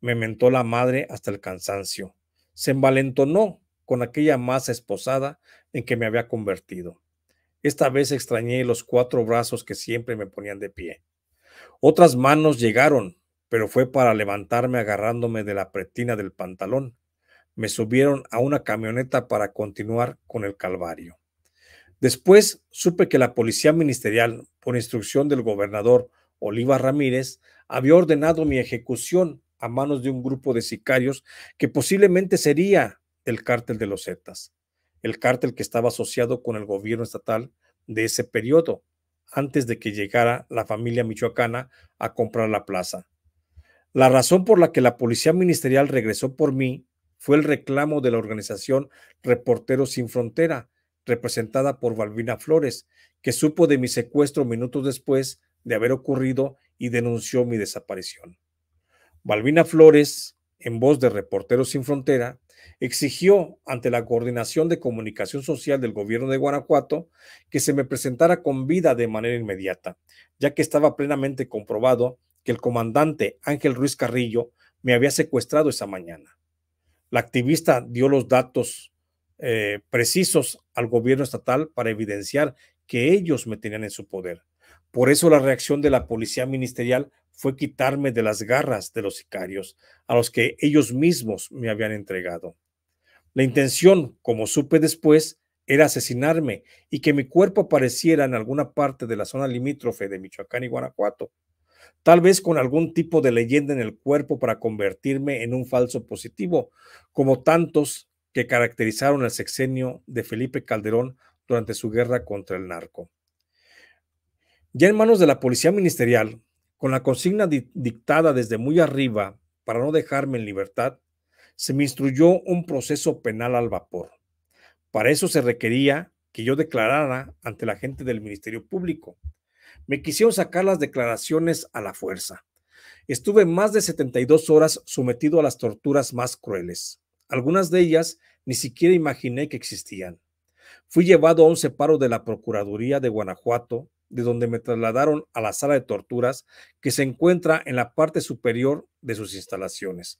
A: Me mentó la madre hasta el cansancio. Se envalentonó con aquella masa esposada en que me había convertido. Esta vez extrañé los cuatro brazos que siempre me ponían de pie. Otras manos llegaron, pero fue para levantarme agarrándome de la pretina del pantalón me subieron a una camioneta para continuar con el calvario. Después supe que la policía ministerial, por instrucción del gobernador Oliva Ramírez, había ordenado mi ejecución a manos de un grupo de sicarios que posiblemente sería el cártel de los Zetas, el cártel que estaba asociado con el gobierno estatal de ese periodo, antes de que llegara la familia michoacana a comprar la plaza. La razón por la que la policía ministerial regresó por mí fue el reclamo de la organización Reporteros Sin Frontera, representada por Valvina Flores, que supo de mi secuestro minutos después de haber ocurrido y denunció mi desaparición. Balbina Flores, en voz de Reporteros Sin Frontera, exigió ante la Coordinación de Comunicación Social del gobierno de Guanajuato que se me presentara con vida de manera inmediata, ya que estaba plenamente comprobado que el comandante Ángel Ruiz Carrillo me había secuestrado esa mañana. La activista dio los datos eh, precisos al gobierno estatal para evidenciar que ellos me tenían en su poder. Por eso la reacción de la policía ministerial fue quitarme de las garras de los sicarios, a los que ellos mismos me habían entregado. La intención, como supe después, era asesinarme y que mi cuerpo apareciera en alguna parte de la zona limítrofe de Michoacán y Guanajuato tal vez con algún tipo de leyenda en el cuerpo para convertirme en un falso positivo, como tantos que caracterizaron el sexenio de Felipe Calderón durante su guerra contra el narco. Ya en manos de la policía ministerial, con la consigna dictada desde muy arriba para no dejarme en libertad, se me instruyó un proceso penal al vapor. Para eso se requería que yo declarara ante la gente del Ministerio Público me quisieron sacar las declaraciones a la fuerza. Estuve más de 72 horas sometido a las torturas más crueles. Algunas de ellas ni siquiera imaginé que existían. Fui llevado a un separo de la Procuraduría de Guanajuato, de donde me trasladaron a la sala de torturas que se encuentra en la parte superior de sus instalaciones.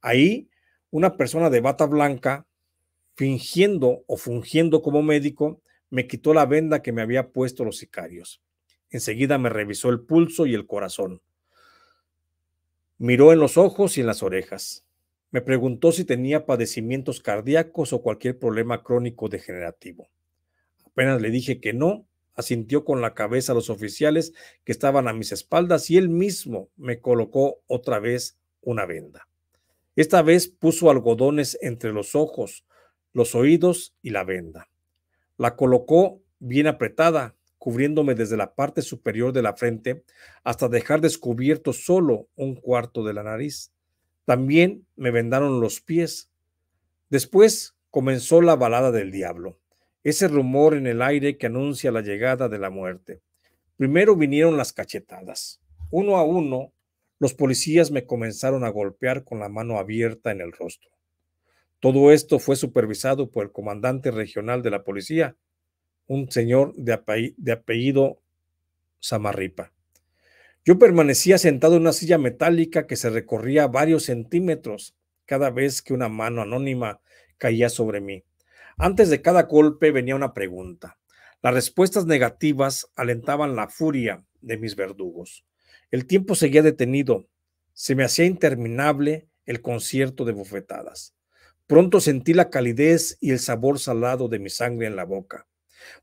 A: Ahí, una persona de bata blanca, fingiendo o fungiendo como médico, me quitó la venda que me había puesto los sicarios. Enseguida me revisó el pulso y el corazón. Miró en los ojos y en las orejas. Me preguntó si tenía padecimientos cardíacos o cualquier problema crónico degenerativo. Apenas le dije que no, asintió con la cabeza a los oficiales que estaban a mis espaldas y él mismo me colocó otra vez una venda. Esta vez puso algodones entre los ojos, los oídos y la venda. La colocó bien apretada, cubriéndome desde la parte superior de la frente hasta dejar descubierto solo un cuarto de la nariz. También me vendaron los pies. Después comenzó la balada del diablo, ese rumor en el aire que anuncia la llegada de la muerte. Primero vinieron las cachetadas. Uno a uno, los policías me comenzaron a golpear con la mano abierta en el rostro. Todo esto fue supervisado por el comandante regional de la policía, un señor de apellido, Samarripa. Yo permanecía sentado en una silla metálica que se recorría varios centímetros cada vez que una mano anónima caía sobre mí. Antes de cada golpe venía una pregunta. Las respuestas negativas alentaban la furia de mis verdugos. El tiempo seguía detenido. Se me hacía interminable el concierto de bofetadas. Pronto sentí la calidez y el sabor salado de mi sangre en la boca.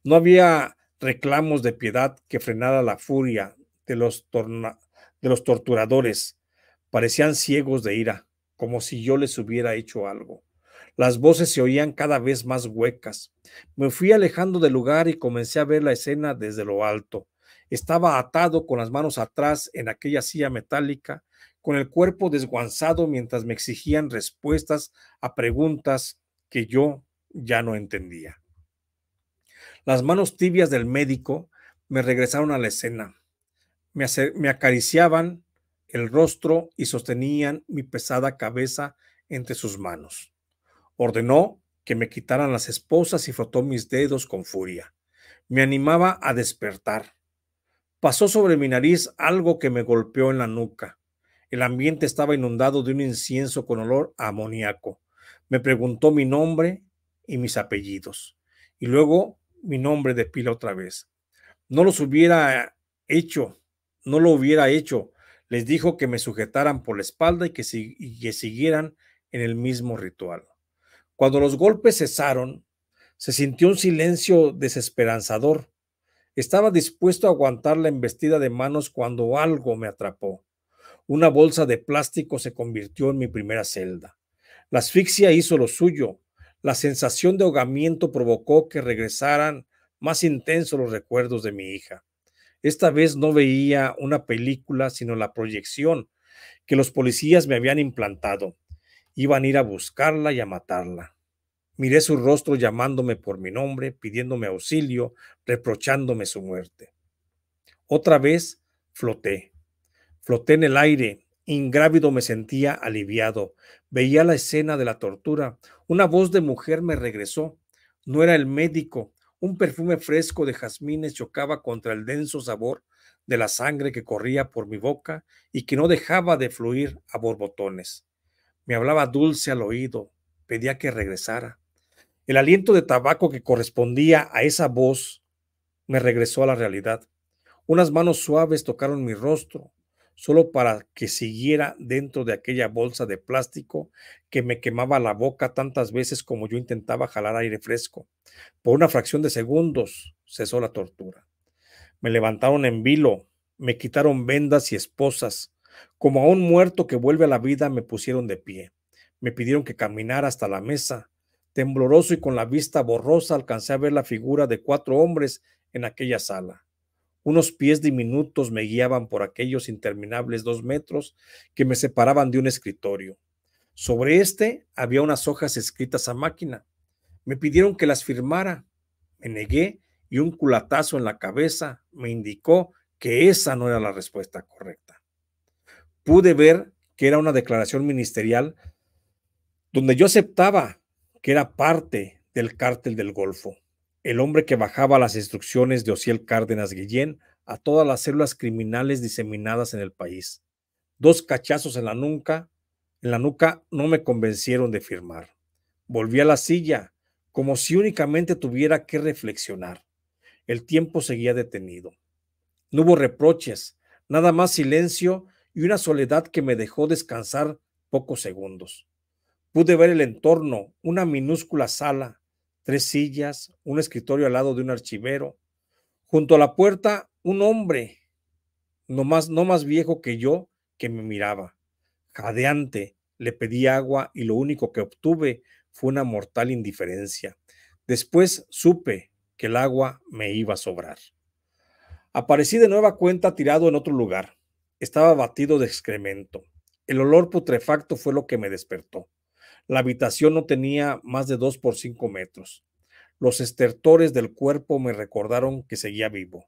A: No había reclamos de piedad que frenara la furia de los, de los torturadores. Parecían ciegos de ira, como si yo les hubiera hecho algo. Las voces se oían cada vez más huecas. Me fui alejando del lugar y comencé a ver la escena desde lo alto. Estaba atado con las manos atrás en aquella silla metálica, con el cuerpo desguanzado mientras me exigían respuestas a preguntas que yo ya no entendía. Las manos tibias del médico me regresaron a la escena. Me, acariciaban el rostro y sostenían mi pesada cabeza entre sus manos. Ordenó que me quitaran las esposas y frotó mis dedos con furia. Me animaba a despertar. Pasó sobre mi nariz algo que me golpeó en la nuca. El ambiente estaba inundado de un incienso con olor a amoníaco. Me preguntó mi nombre y mis apellidos, y luego mi nombre de pila otra vez. No los hubiera hecho, no lo hubiera hecho. Les dijo que me sujetaran por la espalda y que, siguieran en el mismo ritual. Cuando los golpes cesaron, se sintió un silencio desesperanzador. Estaba dispuesto a aguantar la embestida de manos cuando algo me atrapó. Una bolsa de plástico se convirtió en mi primera celda. La asfixia hizo lo suyo la sensación de ahogamiento provocó que regresaran más intensos los recuerdos de mi hija. Esta vez no veía una película, sino la proyección que los policías me habían implantado. Iban a ir a buscarla y a matarla. Miré su rostro llamándome por mi nombre, pidiéndome auxilio, reprochándome su muerte. Otra vez floté. Floté en el aire, Ingrávido me sentía aliviado. Veía la escena de la tortura. Una voz de mujer me regresó. No era el médico. Un perfume fresco de jazmines chocaba contra el denso sabor de la sangre que corría por mi boca y que no dejaba de fluir a borbotones. Me hablaba dulce al oído, pedía que regresara. El aliento de tabaco que correspondía a esa voz me regresó a la realidad. Unas manos suaves tocaron mi rostro, solo para que siguiera dentro de aquella bolsa de plástico que me quemaba la boca tantas veces como yo intentaba jalar aire fresco. Por una fracción de segundos cesó la tortura. Me levantaron en vilo, me quitaron vendas y esposas. Como a un muerto que vuelve a la vida, me pusieron de pie. Me pidieron que caminara hasta la mesa. Tembloroso y con la vista borrosa, alcancé a ver la figura de cuatro hombres en aquella sala. Unos pies diminutos me guiaban por aquellos interminables dos metros que me separaban de un escritorio. Sobre este había unas hojas escritas a máquina. Me pidieron que las firmara. Me negué y un culatazo en la cabeza me indicó que esa no era la respuesta correcta. Pude ver que era una declaración ministerial donde yo aceptaba que era parte del cártel del Golfo el hombre que bajaba las instrucciones de Ociel Cárdenas Guillén a todas las células criminales diseminadas en el país. Dos cachazos en la nuca, en la nuca no me convencieron de firmar. Volví a la silla, como si únicamente tuviera que reflexionar. El tiempo seguía detenido. No hubo reproches, nada más silencio y una soledad que me dejó descansar pocos segundos. Pude ver el entorno, una minúscula sala, tres sillas, un escritorio al lado de un archivero. Junto a la puerta, un hombre, no más, no más viejo que yo, que me miraba. Jadeante, le pedí agua y lo único que obtuve fue una mortal indiferencia. Después supe que el agua me iba a sobrar. Aparecí de nueva cuenta tirado en otro lugar. Estaba batido de excremento. El olor putrefacto fue lo que me despertó. La habitación no tenía más de dos por cinco metros. Los estertores del cuerpo me recordaron que seguía vivo.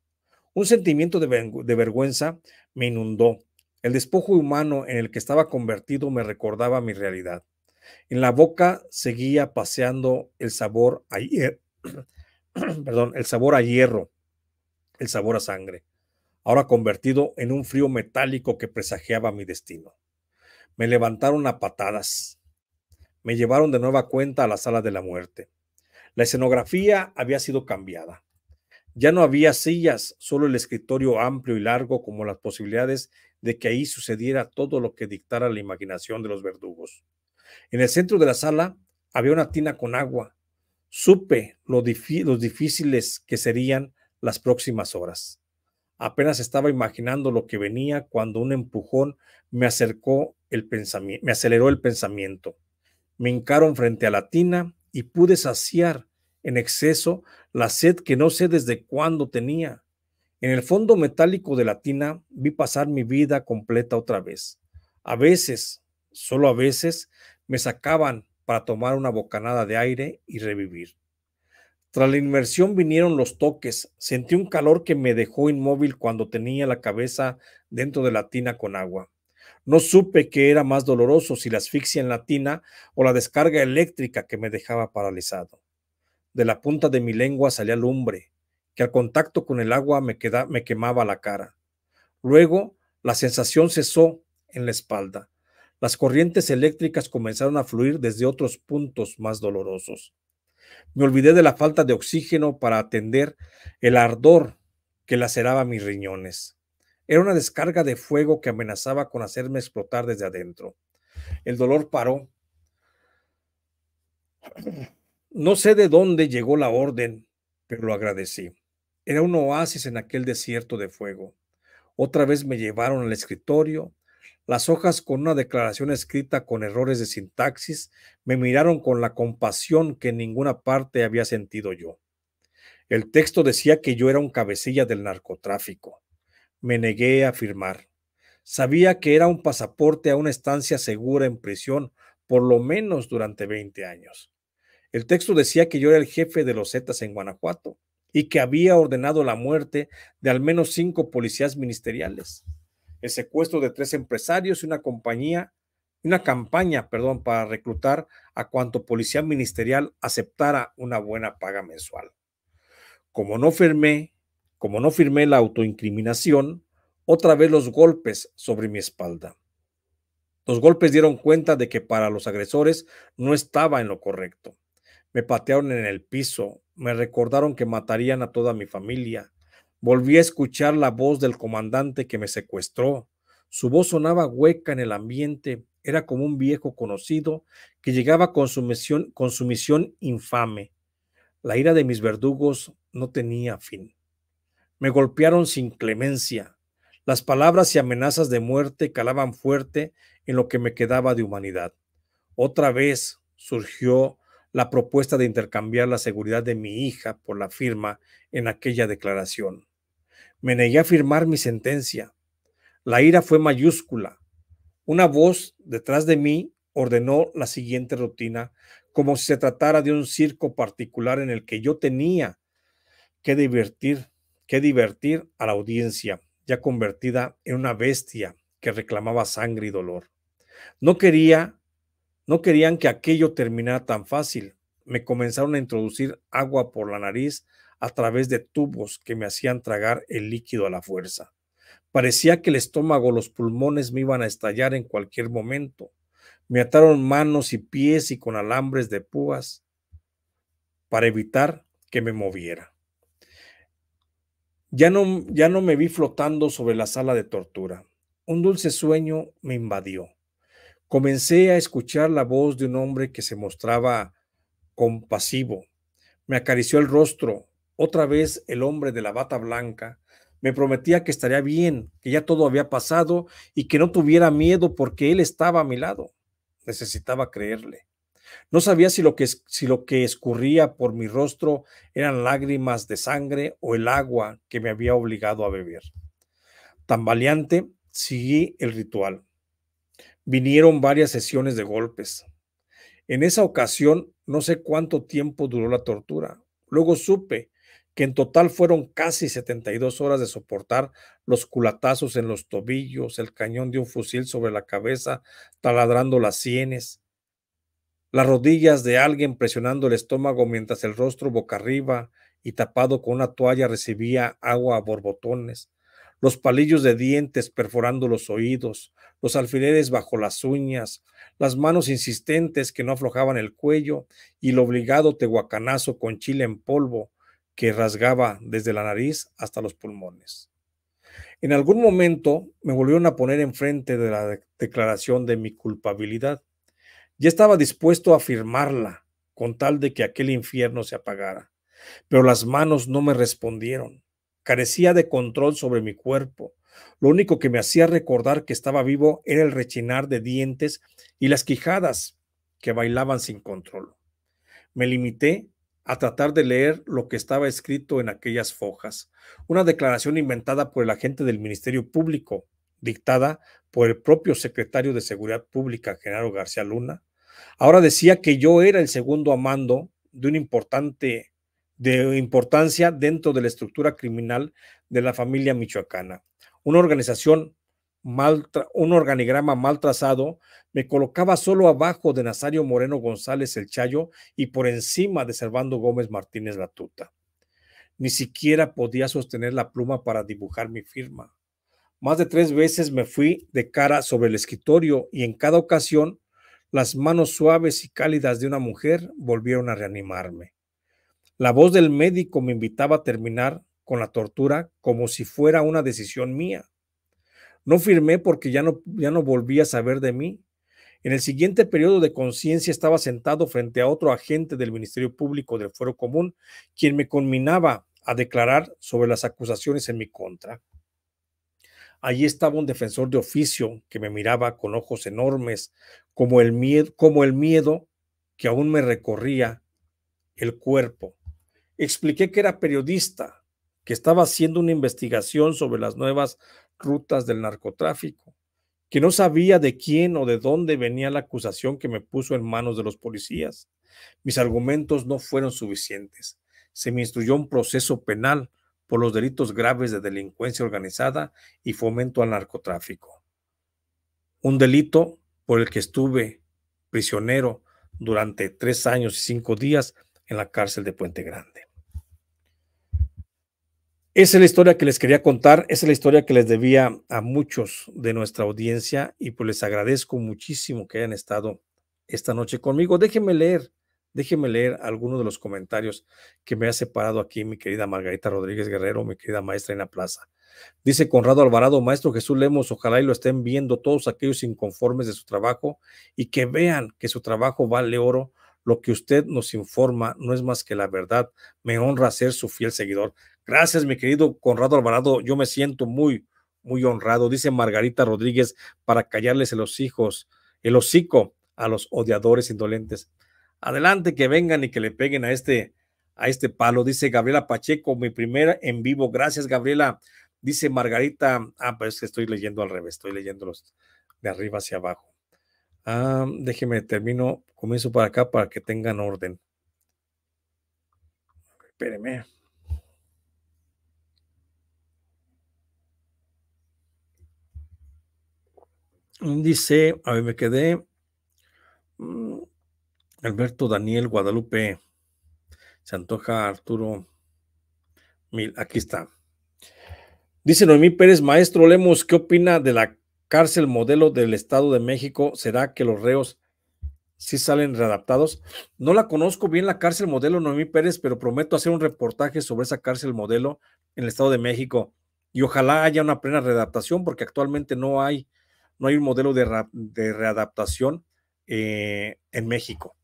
A: Un sentimiento de, vergüenza me inundó. El despojo humano en el que estaba convertido me recordaba mi realidad. En la boca seguía paseando el sabor a perdón, el sabor a hierro, el sabor a sangre, ahora convertido en un frío metálico que presagiaba mi destino. Me levantaron a patadas me llevaron de nueva cuenta a la sala de la muerte. La escenografía había sido cambiada. Ya no había sillas, solo el escritorio amplio y largo como las posibilidades de que ahí sucediera todo lo que dictara la imaginación de los verdugos. En el centro de la sala había una tina con agua. Supe lo, los difíciles que serían las próximas horas. Apenas estaba imaginando lo que venía cuando un empujón me acercó el pensamiento, me aceleró el pensamiento. Me hincaron frente a la tina y pude saciar en exceso la sed que no sé desde cuándo tenía. En el fondo metálico de la tina vi pasar mi vida completa otra vez. A veces, solo a veces, me sacaban para tomar una bocanada de aire y revivir. Tras la inmersión vinieron los toques. Sentí un calor que me dejó inmóvil cuando tenía la cabeza dentro de la tina con agua. No supe qué era más doloroso si la asfixia en la tina o la descarga eléctrica que me dejaba paralizado. De la punta de mi lengua salía lumbre, que al contacto con el agua me, me quemaba la cara. Luego la sensación cesó en la espalda. Las corrientes eléctricas comenzaron a fluir desde otros puntos más dolorosos. Me olvidé de la falta de oxígeno para atender el ardor que laceraba mis riñones. Era una descarga de fuego que amenazaba con hacerme explotar desde adentro. El dolor paró. No sé de dónde llegó la orden, pero lo agradecí. Era un oasis en aquel desierto de fuego. Otra vez me llevaron al escritorio. Las hojas con una declaración escrita con errores de sintaxis me miraron con la compasión que en ninguna parte había sentido yo. El texto decía que yo era un cabecilla del narcotráfico. Me negué a firmar. Sabía que era un pasaporte a una estancia segura en prisión, por lo menos durante 20 años. El texto decía que yo era el jefe de los Zetas en Guanajuato y que había ordenado la muerte de al menos cinco policías ministeriales, el secuestro de tres empresarios y una compañía, una campaña, perdón, para reclutar a cuanto policía ministerial aceptara una buena paga mensual. Como no firmé, como no firmé la autoincriminación, otra vez los golpes sobre mi espalda. Los golpes dieron cuenta de que para los agresores no estaba en lo correcto. Me patearon en el piso, me recordaron que matarían a toda mi familia. Volví a escuchar la voz del comandante que me secuestró. Su voz sonaba hueca en el ambiente, era como un viejo conocido que llegaba con su misión, con su misión infame. La ira de mis verdugos no tenía fin. Me golpearon sin clemencia. Las palabras y amenazas de muerte calaban fuerte en lo que me quedaba de humanidad. Otra vez surgió la propuesta de intercambiar la seguridad de mi hija por la firma en aquella declaración. Me negué a firmar mi sentencia. La ira fue mayúscula. Una voz detrás de mí ordenó la siguiente rutina, como si se tratara de un circo particular en el que yo tenía que divertir que divertir a la audiencia, ya convertida en una bestia que reclamaba sangre y dolor. No quería, no querían que aquello terminara tan fácil. Me comenzaron a introducir agua por la nariz a través de tubos que me hacían tragar el líquido a la fuerza. Parecía que el estómago, los pulmones me iban a estallar en cualquier momento. Me ataron manos y pies y con alambres de púas para evitar que me moviera. Ya no, ya no me vi flotando sobre la sala de tortura. Un dulce sueño me invadió. Comencé a escuchar la voz de un hombre que se mostraba compasivo. Me acarició el rostro. Otra vez el hombre de la bata blanca me prometía que estaría bien, que ya todo había pasado y que no tuviera miedo porque él estaba a mi lado. Necesitaba creerle. No sabía si lo, que, si lo que escurría por mi rostro eran lágrimas de sangre o el agua que me había obligado a beber. Tambaleante, seguí el ritual. Vinieron varias sesiones de golpes. En esa ocasión, no sé cuánto tiempo duró la tortura. Luego supe que en total fueron casi 72 horas de soportar los culatazos en los tobillos, el cañón de un fusil sobre la cabeza, taladrando las sienes, las rodillas de alguien presionando el estómago mientras el rostro boca arriba y tapado con una toalla recibía agua a borbotones, los palillos de dientes perforando los oídos, los alfileres bajo las uñas, las manos insistentes que no aflojaban el cuello y el obligado tehuacanazo con chile en polvo que rasgaba desde la nariz hasta los pulmones. En algún momento me volvieron a poner enfrente de la declaración de mi culpabilidad ya estaba dispuesto a firmarla con tal de que aquel infierno se apagara, pero las manos no me respondieron. Carecía de control sobre mi cuerpo. Lo único que me hacía recordar que estaba vivo era el rechinar de dientes y las quijadas que bailaban sin control. Me limité a tratar de leer lo que estaba escrito en aquellas fojas, una declaración inventada por el agente del Ministerio Público, dictada por el propio secretario de Seguridad Pública, Genaro García Luna. Ahora decía que yo era el segundo amando de un importante de importancia dentro de la estructura criminal de la familia michoacana. Una organización mal, un organigrama mal trazado me colocaba solo abajo de Nazario Moreno González el Chayo y por encima de Servando Gómez Martínez Tuta. Ni siquiera podía sostener la pluma para dibujar mi firma. Más de tres veces me fui de cara sobre el escritorio y en cada ocasión las manos suaves y cálidas de una mujer volvieron a reanimarme. La voz del médico me invitaba a terminar con la tortura como si fuera una decisión mía. No firmé porque ya no, ya no volví a saber de mí. En el siguiente periodo de conciencia estaba sentado frente a otro agente del Ministerio Público del Fuero Común, quien me conminaba a declarar sobre las acusaciones en mi contra. Allí estaba un defensor de oficio que me miraba con ojos enormes, como el miedo, como el miedo que aún me recorría el cuerpo. Expliqué que era periodista, que estaba haciendo una investigación sobre las nuevas rutas del narcotráfico, que no sabía de quién o de dónde venía la acusación que me puso en manos de los policías. Mis argumentos no fueron suficientes. Se me instruyó un proceso penal por los delitos graves de delincuencia organizada y fomento al narcotráfico. Un delito por el que estuve prisionero durante tres años y cinco días en la cárcel de Puente Grande. Esa es la historia que les quería contar, esa es la historia que les debía a muchos de nuestra audiencia y pues les agradezco muchísimo que hayan estado esta noche conmigo. Déjenme leer Déjeme leer algunos de los comentarios que me ha separado aquí mi querida Margarita Rodríguez Guerrero, mi querida maestra en la plaza. Dice Conrado Alvarado, maestro Jesús Lemos, ojalá y lo estén viendo todos aquellos inconformes de su trabajo y que vean que su trabajo vale oro. Lo que usted nos informa no es más que la verdad. Me honra ser su fiel seguidor. Gracias, mi querido Conrado Alvarado. Yo me siento muy, muy honrado. Dice Margarita Rodríguez, para callarles los hijos, el hocico a los odiadores indolentes. Adelante, que vengan y que le peguen a este, a este palo, dice Gabriela Pacheco, mi primera en vivo. Gracias, Gabriela. Dice Margarita, ah, pues es que estoy leyendo al revés, estoy leyendo los de arriba hacia abajo. Ah, déjeme, termino, comienzo para acá para que tengan orden. Espéreme. Dice, a ver, me quedé. Mm, Alberto Daniel Guadalupe. Se antoja Arturo Mil. Aquí está. Dice Noemí Pérez, maestro Lemos, ¿qué opina de la cárcel modelo del Estado de México? ¿Será que los reos sí salen readaptados? No la conozco bien la cárcel modelo Noemí Pérez, pero prometo hacer un reportaje sobre esa cárcel modelo en el Estado de México y ojalá haya una plena readaptación porque actualmente no hay, no hay un modelo de, readaptación eh, en México.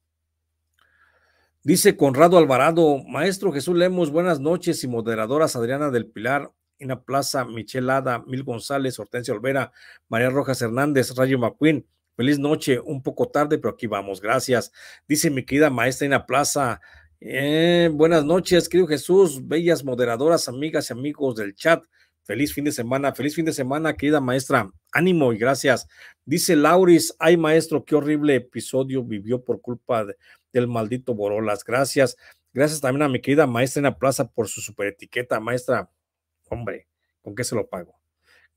A: Dice Conrado Alvarado, maestro Jesús Lemos, buenas noches y moderadoras Adriana del Pilar, Ina Plaza, Ada, Mil González, Hortensia Olvera, María Rojas Hernández, Rayo McQueen. Feliz noche, un poco tarde, pero aquí vamos, gracias. Dice mi querida maestra Ina Plaza, eh, buenas noches, querido Jesús, bellas moderadoras, amigas y amigos del chat. Feliz fin de semana, feliz fin de semana, querida maestra. Ánimo y gracias. Dice Lauris, ay maestro, qué horrible episodio vivió por culpa de, del maldito Borolas. Gracias. Gracias también a mi querida maestra en la plaza por su super etiqueta, maestra. Hombre, ¿con qué se lo pago?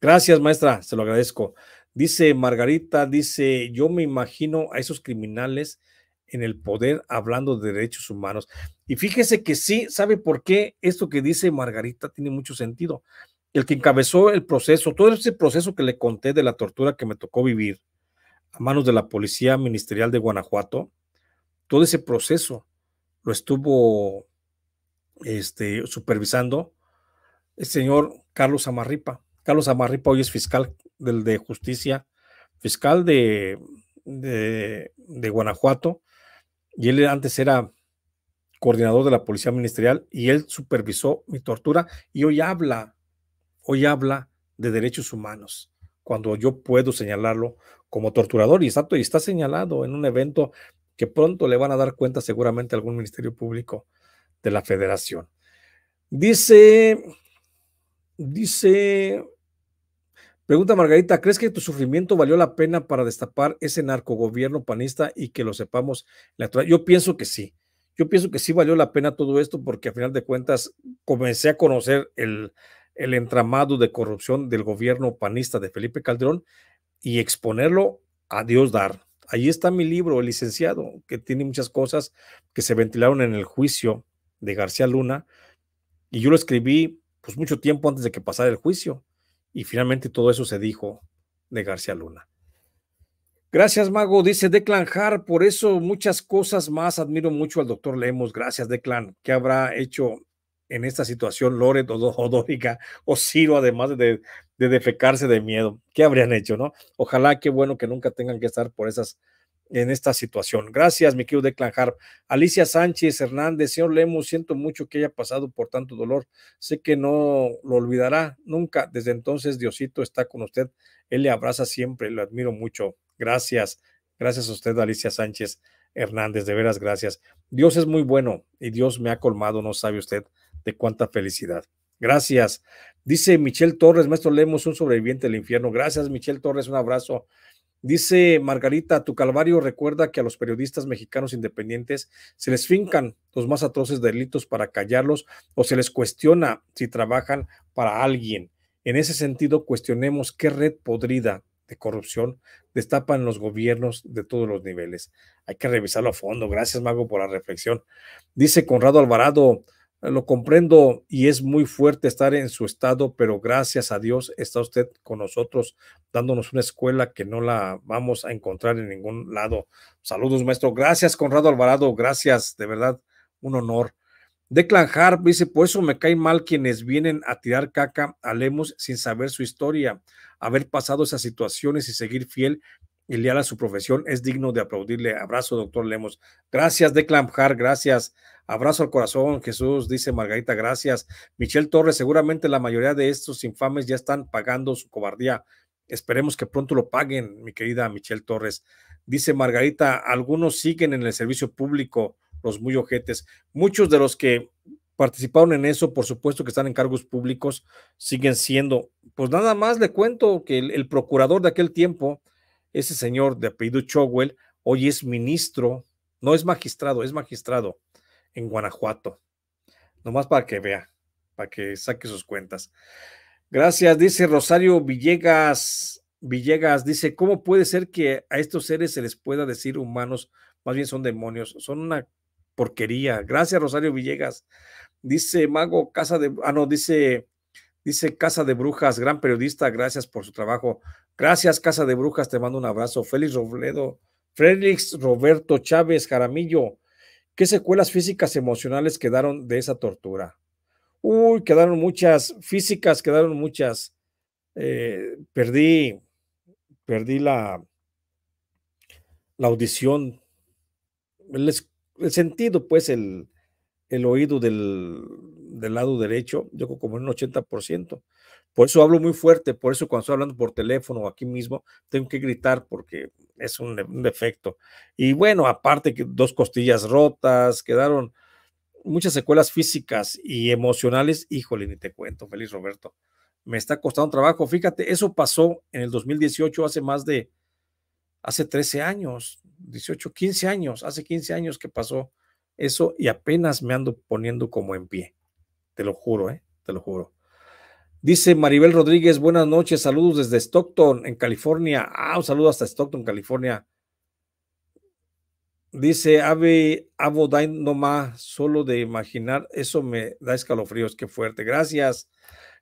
A: Gracias, maestra, se lo agradezco. Dice Margarita, dice, yo me imagino a esos criminales en el poder hablando de derechos humanos. Y fíjese que sí, ¿sabe por qué esto que dice Margarita tiene mucho sentido? El que encabezó el proceso, todo ese proceso que le conté de la tortura que me tocó vivir a manos de la Policía Ministerial de Guanajuato, todo ese proceso lo estuvo este, supervisando el señor Carlos Amarripa. Carlos Amarripa hoy es fiscal del de justicia, fiscal de, de, Guanajuato, y él antes era coordinador de la policía ministerial y él supervisó mi tortura y hoy habla, hoy habla de derechos humanos, cuando yo puedo señalarlo como torturador y está, y está señalado en un evento que pronto le van a dar cuenta seguramente a algún ministerio público de la federación. Dice, dice, pregunta Margarita, ¿crees que tu sufrimiento valió la pena para destapar ese narcogobierno panista y que lo sepamos? Yo pienso que sí. Yo pienso que sí valió la pena todo esto porque a final de cuentas comencé a conocer el, el entramado de corrupción del gobierno panista de Felipe Calderón y exponerlo a Dios dar. Allí está mi libro, El licenciado, que tiene muchas cosas que se ventilaron en el juicio de García Luna. Y yo lo escribí pues mucho tiempo antes de que pasara el juicio. Y finalmente todo eso se dijo de García Luna. Gracias, Mago. Dice Declan Har, por eso muchas cosas más. Admiro mucho al doctor Lemos. Gracias, Declan. ¿Qué habrá hecho en esta situación Loret o, o Dórica o Ciro, además de, de defecarse de miedo? ¿Qué habrían hecho, no? Ojalá, qué bueno que nunca tengan que estar por esas en esta situación. Gracias, mi querido Declan Harp. Alicia Sánchez Hernández, señor Lemus, siento mucho que haya pasado por tanto dolor. Sé que no lo olvidará nunca. Desde entonces, Diosito está con usted. Él le abraza siempre. Lo admiro mucho. Gracias. Gracias a usted, Alicia Sánchez Hernández. De veras, gracias. Dios es muy bueno y Dios me ha colmado, no sabe usted de cuánta felicidad. Gracias. Dice Michelle Torres, maestro Lemos, un sobreviviente del infierno. Gracias, Michelle Torres, un abrazo. Dice Margarita, tu calvario recuerda que a los periodistas mexicanos independientes se les fincan los más atroces delitos para callarlos o se les cuestiona si trabajan para alguien. En ese sentido, cuestionemos qué red podrida de corrupción destapan los gobiernos de todos los niveles. Hay que revisarlo a fondo. Gracias, Mago, por la reflexión. Dice Conrado Alvarado, lo comprendo y es muy fuerte estar en su estado, pero gracias a Dios está usted con nosotros dándonos una escuela que no la vamos a encontrar en ningún lado. Saludos, maestro. Gracias, Conrado Alvarado. Gracias, de verdad, un honor. Declan Harp dice, por eso me cae mal quienes vienen a tirar caca a Lemus sin saber su historia, haber pasado esas situaciones y seguir fiel y leal a su profesión es digno de aplaudirle. Abrazo, doctor Lemos. Gracias, de Hart, gracias. Abrazo al corazón, Jesús, dice Margarita, gracias. Michelle Torres, seguramente la mayoría de estos infames ya están pagando su cobardía. Esperemos que pronto lo paguen, mi querida Michelle Torres. Dice Margarita, algunos siguen en el servicio público, los muy ojetes. Muchos de los que participaron en eso, por supuesto que están en cargos públicos, siguen siendo. Pues nada más le cuento que el procurador de aquel tiempo, ese señor de apellido Chowell hoy es ministro, no es magistrado, es magistrado en Guanajuato. Nomás para que vea, para que saque sus cuentas. Gracias, dice Rosario Villegas. Villegas dice, ¿cómo puede ser que a estos seres se les pueda decir humanos? Más bien son demonios, son una porquería. Gracias, Rosario Villegas. Dice Mago Casa de... Ah, no, dice Dice Casa de Brujas, gran periodista, gracias por su trabajo. Gracias, Casa de Brujas, te mando un abrazo. Félix Robledo, Félix Roberto Chávez Jaramillo, ¿qué secuelas físicas emocionales quedaron de esa tortura? Uy, quedaron muchas, físicas quedaron muchas. Eh, perdí, perdí la, la audición, el, sentido, pues, el oído del, del lado derecho, yo como en un 80%. Por eso hablo muy fuerte, por eso cuando estoy hablando por teléfono o aquí mismo, tengo que gritar porque es un, un defecto. Y bueno, aparte que dos costillas rotas, quedaron muchas secuelas físicas y emocionales. Híjole, ni te cuento, feliz Roberto. Me está costando un trabajo. Fíjate, eso pasó en el 2018, hace más de, hace 13 años, 18, 15 años, hace 15 años que pasó eso y apenas me ando poniendo como en pie. Te lo juro, ¿eh? Te lo juro. Dice Maribel Rodríguez, buenas noches, saludos desde Stockton, en California. Ah, un saludo hasta Stockton, California. Dice Ave Abodain más, solo de imaginar, eso me da escalofríos, qué fuerte. Gracias,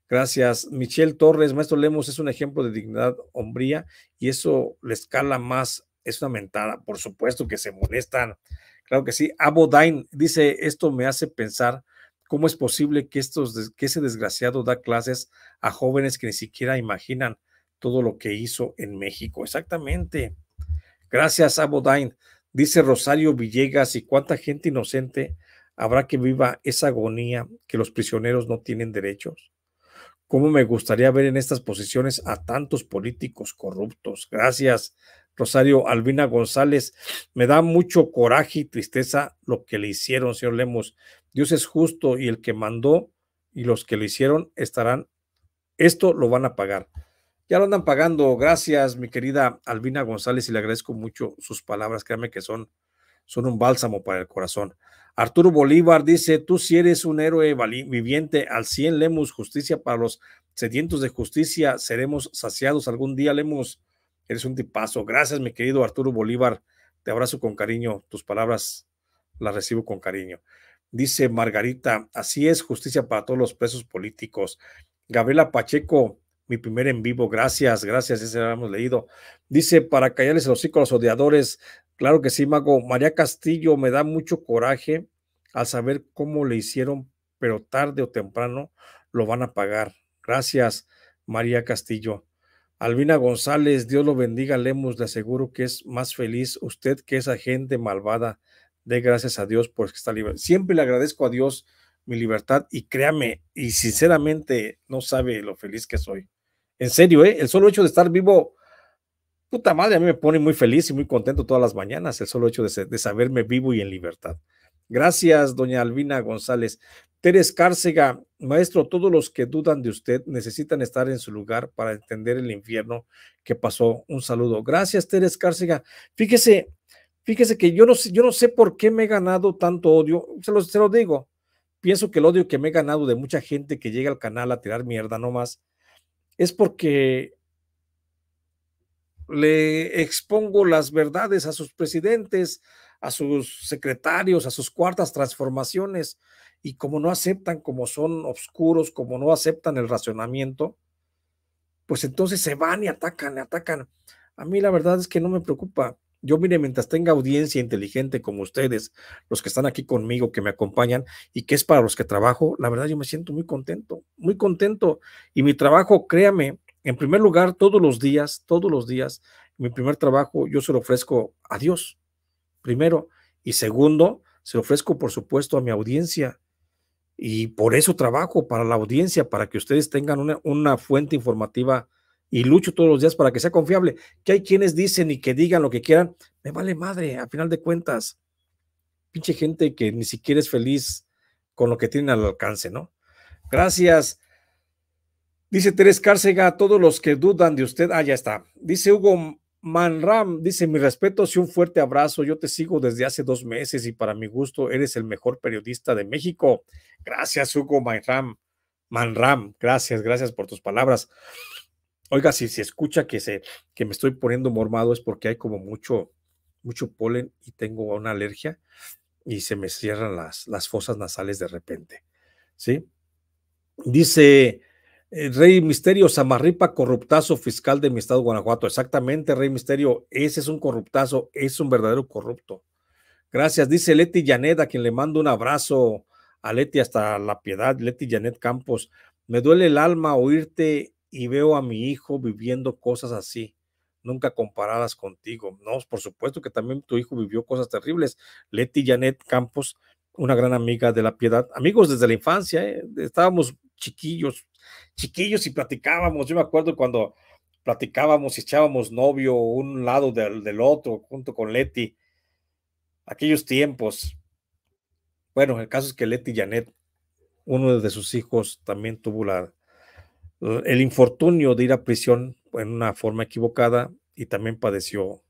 A: gracias. Michelle Torres, maestro Lemos, es un ejemplo de dignidad hombría y eso le escala más, es una mentada, por por supuesto que se molestan, claro que sí. Abodain dice, esto me hace pensar ¿Cómo es posible que, estos, que ese desgraciado da clases a jóvenes que ni siquiera imaginan todo lo que hizo en México? Exactamente. Gracias, Abodain. Dice Rosario Villegas, ¿y cuánta gente inocente habrá que viva esa agonía que los prisioneros no tienen derechos? ¿Cómo me gustaría ver en estas posiciones a tantos políticos corruptos? Gracias, Rosario Albina González. Me da mucho coraje y tristeza lo que le hicieron, señor Lemos. Dios es justo y el que mandó y los que lo hicieron estarán, esto lo van a pagar. Ya lo andan pagando. Gracias, mi querida Albina González, y le agradezco mucho sus palabras. Créame que son, son un bálsamo para el corazón. Arturo Bolívar dice: Tú si eres un héroe viviente, al 100 Lemus, justicia para los sedientos de justicia, seremos saciados algún día, Lemus. Eres un tipazo. Gracias, mi querido Arturo Bolívar. Te abrazo con cariño. Tus palabras las recibo con cariño dice Margarita, así es, justicia para todos los presos políticos. Gabriela Pacheco, mi primer en vivo, gracias, gracias, ese lo hemos leído. Dice, para callarles el hocico a los odiadores, claro que sí, Mago. María Castillo, me da mucho coraje al saber cómo le hicieron, pero tarde o temprano lo van a pagar. Gracias, María Castillo. Albina González, Dios lo bendiga, Lemos, le aseguro que es más feliz usted que esa gente malvada de gracias a Dios por estar libre. Siempre le agradezco a Dios mi libertad y créame, y sinceramente no sabe lo feliz que soy. En serio, ¿eh? el solo hecho de estar vivo, puta madre, a mí me pone muy feliz y muy contento todas las mañanas, el solo hecho de, de saberme vivo y en libertad. Gracias, doña Albina González. Teres Cárcega, maestro, todos los que dudan de usted necesitan estar en su lugar para entender el infierno que pasó. Un saludo. Gracias, Teres Cárcega. Fíjese, Fíjese que yo no sé, yo no sé por qué me he ganado tanto odio, se lo, lo digo. Pienso que el odio que me he ganado de mucha gente que llega al canal a tirar mierda nomás es porque le expongo las verdades a sus presidentes, a sus secretarios, a sus cuartas transformaciones, y como no aceptan como son oscuros, como no aceptan el racionamiento, pues entonces se van y atacan, atacan. A mí la verdad es que no me preocupa. Yo, mire, mientras tenga audiencia inteligente como ustedes, los que están aquí conmigo, que me acompañan y que es para los que trabajo, la verdad yo me siento muy contento, muy contento. Y mi trabajo, créame, en primer lugar, todos los días, todos los días, mi primer trabajo yo se lo ofrezco a Dios, primero. Y segundo, se lo ofrezco, por supuesto, a mi audiencia. Y por eso trabajo para la audiencia, para que ustedes tengan una, una fuente informativa y lucho todos los días para que sea confiable. Que hay quienes dicen y que digan lo que quieran, me vale madre, a final de cuentas. Pinche gente que ni siquiera es feliz con lo que tienen al alcance, ¿no? Gracias. Dice Teres Cárcega, a todos los que dudan de usted, ah, ya está. Dice Hugo Manram, dice, mi respeto y un fuerte abrazo. Yo te sigo desde hace dos meses y para mi gusto eres el mejor periodista de México. Gracias, Hugo Manram. Manram, gracias, gracias por tus palabras. Oiga, si se escucha que, se, que me estoy poniendo mormado es porque hay como mucho, mucho polen y tengo una alergia y se me cierran las, las fosas nasales de repente. ¿Sí? Dice eh, Rey Misterio, Samarripa, corruptazo fiscal de mi estado Guanajuato. Exactamente, Rey Misterio, ese es un corruptazo, es un verdadero corrupto. Gracias, dice Leti Janet, a quien le mando un abrazo a Leti hasta la piedad, Leti Janet Campos. Me duele el alma oírte y veo a mi hijo viviendo cosas así, nunca comparadas contigo. No, por supuesto que también tu hijo vivió cosas terribles. Leti Janet Campos, una gran amiga de la piedad, amigos desde la infancia, ¿eh? estábamos chiquillos, chiquillos y platicábamos. Yo me acuerdo cuando platicábamos y echábamos novio un lado del, del otro junto con Leti. Aquellos tiempos. Bueno, el caso es que Leti Janet, uno de sus hijos, también tuvo la, eh, el infortunio de ir a prisión en una forma equivocada y también padeció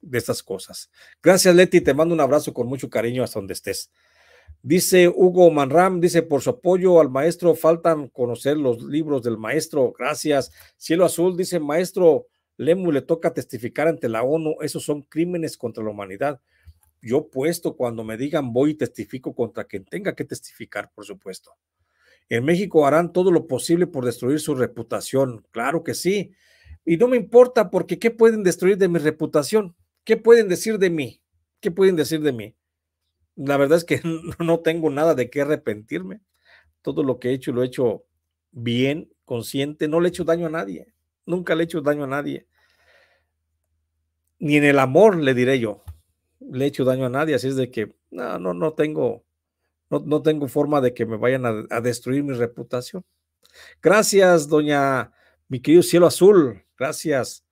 A: de estas cosas. Gracias, Leti. Te mando un abrazo con mucho cariño hasta donde estés. Dice Hugo Manram, dice, por su apoyo al maestro, faltan conocer los libros del maestro. Gracias. Cielo Azul, dice, maestro Lemu, le toca testificar ante la ONU. Esos son crímenes contra la humanidad. Yo puesto cuando me digan voy y testifico contra quien tenga que testificar, por supuesto. En México harán todo lo posible por destruir su reputación. Claro que sí. Y no me importa porque ¿qué pueden destruir de mi reputación? ¿Qué pueden decir de mí? ¿Qué pueden decir de mí? La verdad es que no tengo nada de qué arrepentirme. Todo lo que he hecho lo he hecho bien, consciente. No le he hecho daño a nadie. Nunca le he hecho daño a nadie. Ni en el amor le diré yo. Le he hecho daño a nadie. Así es de que no, no, no tengo no, tengo forma de que me vayan a, destruir mi reputación. Gracias, doña, mi querido cielo azul, gracias.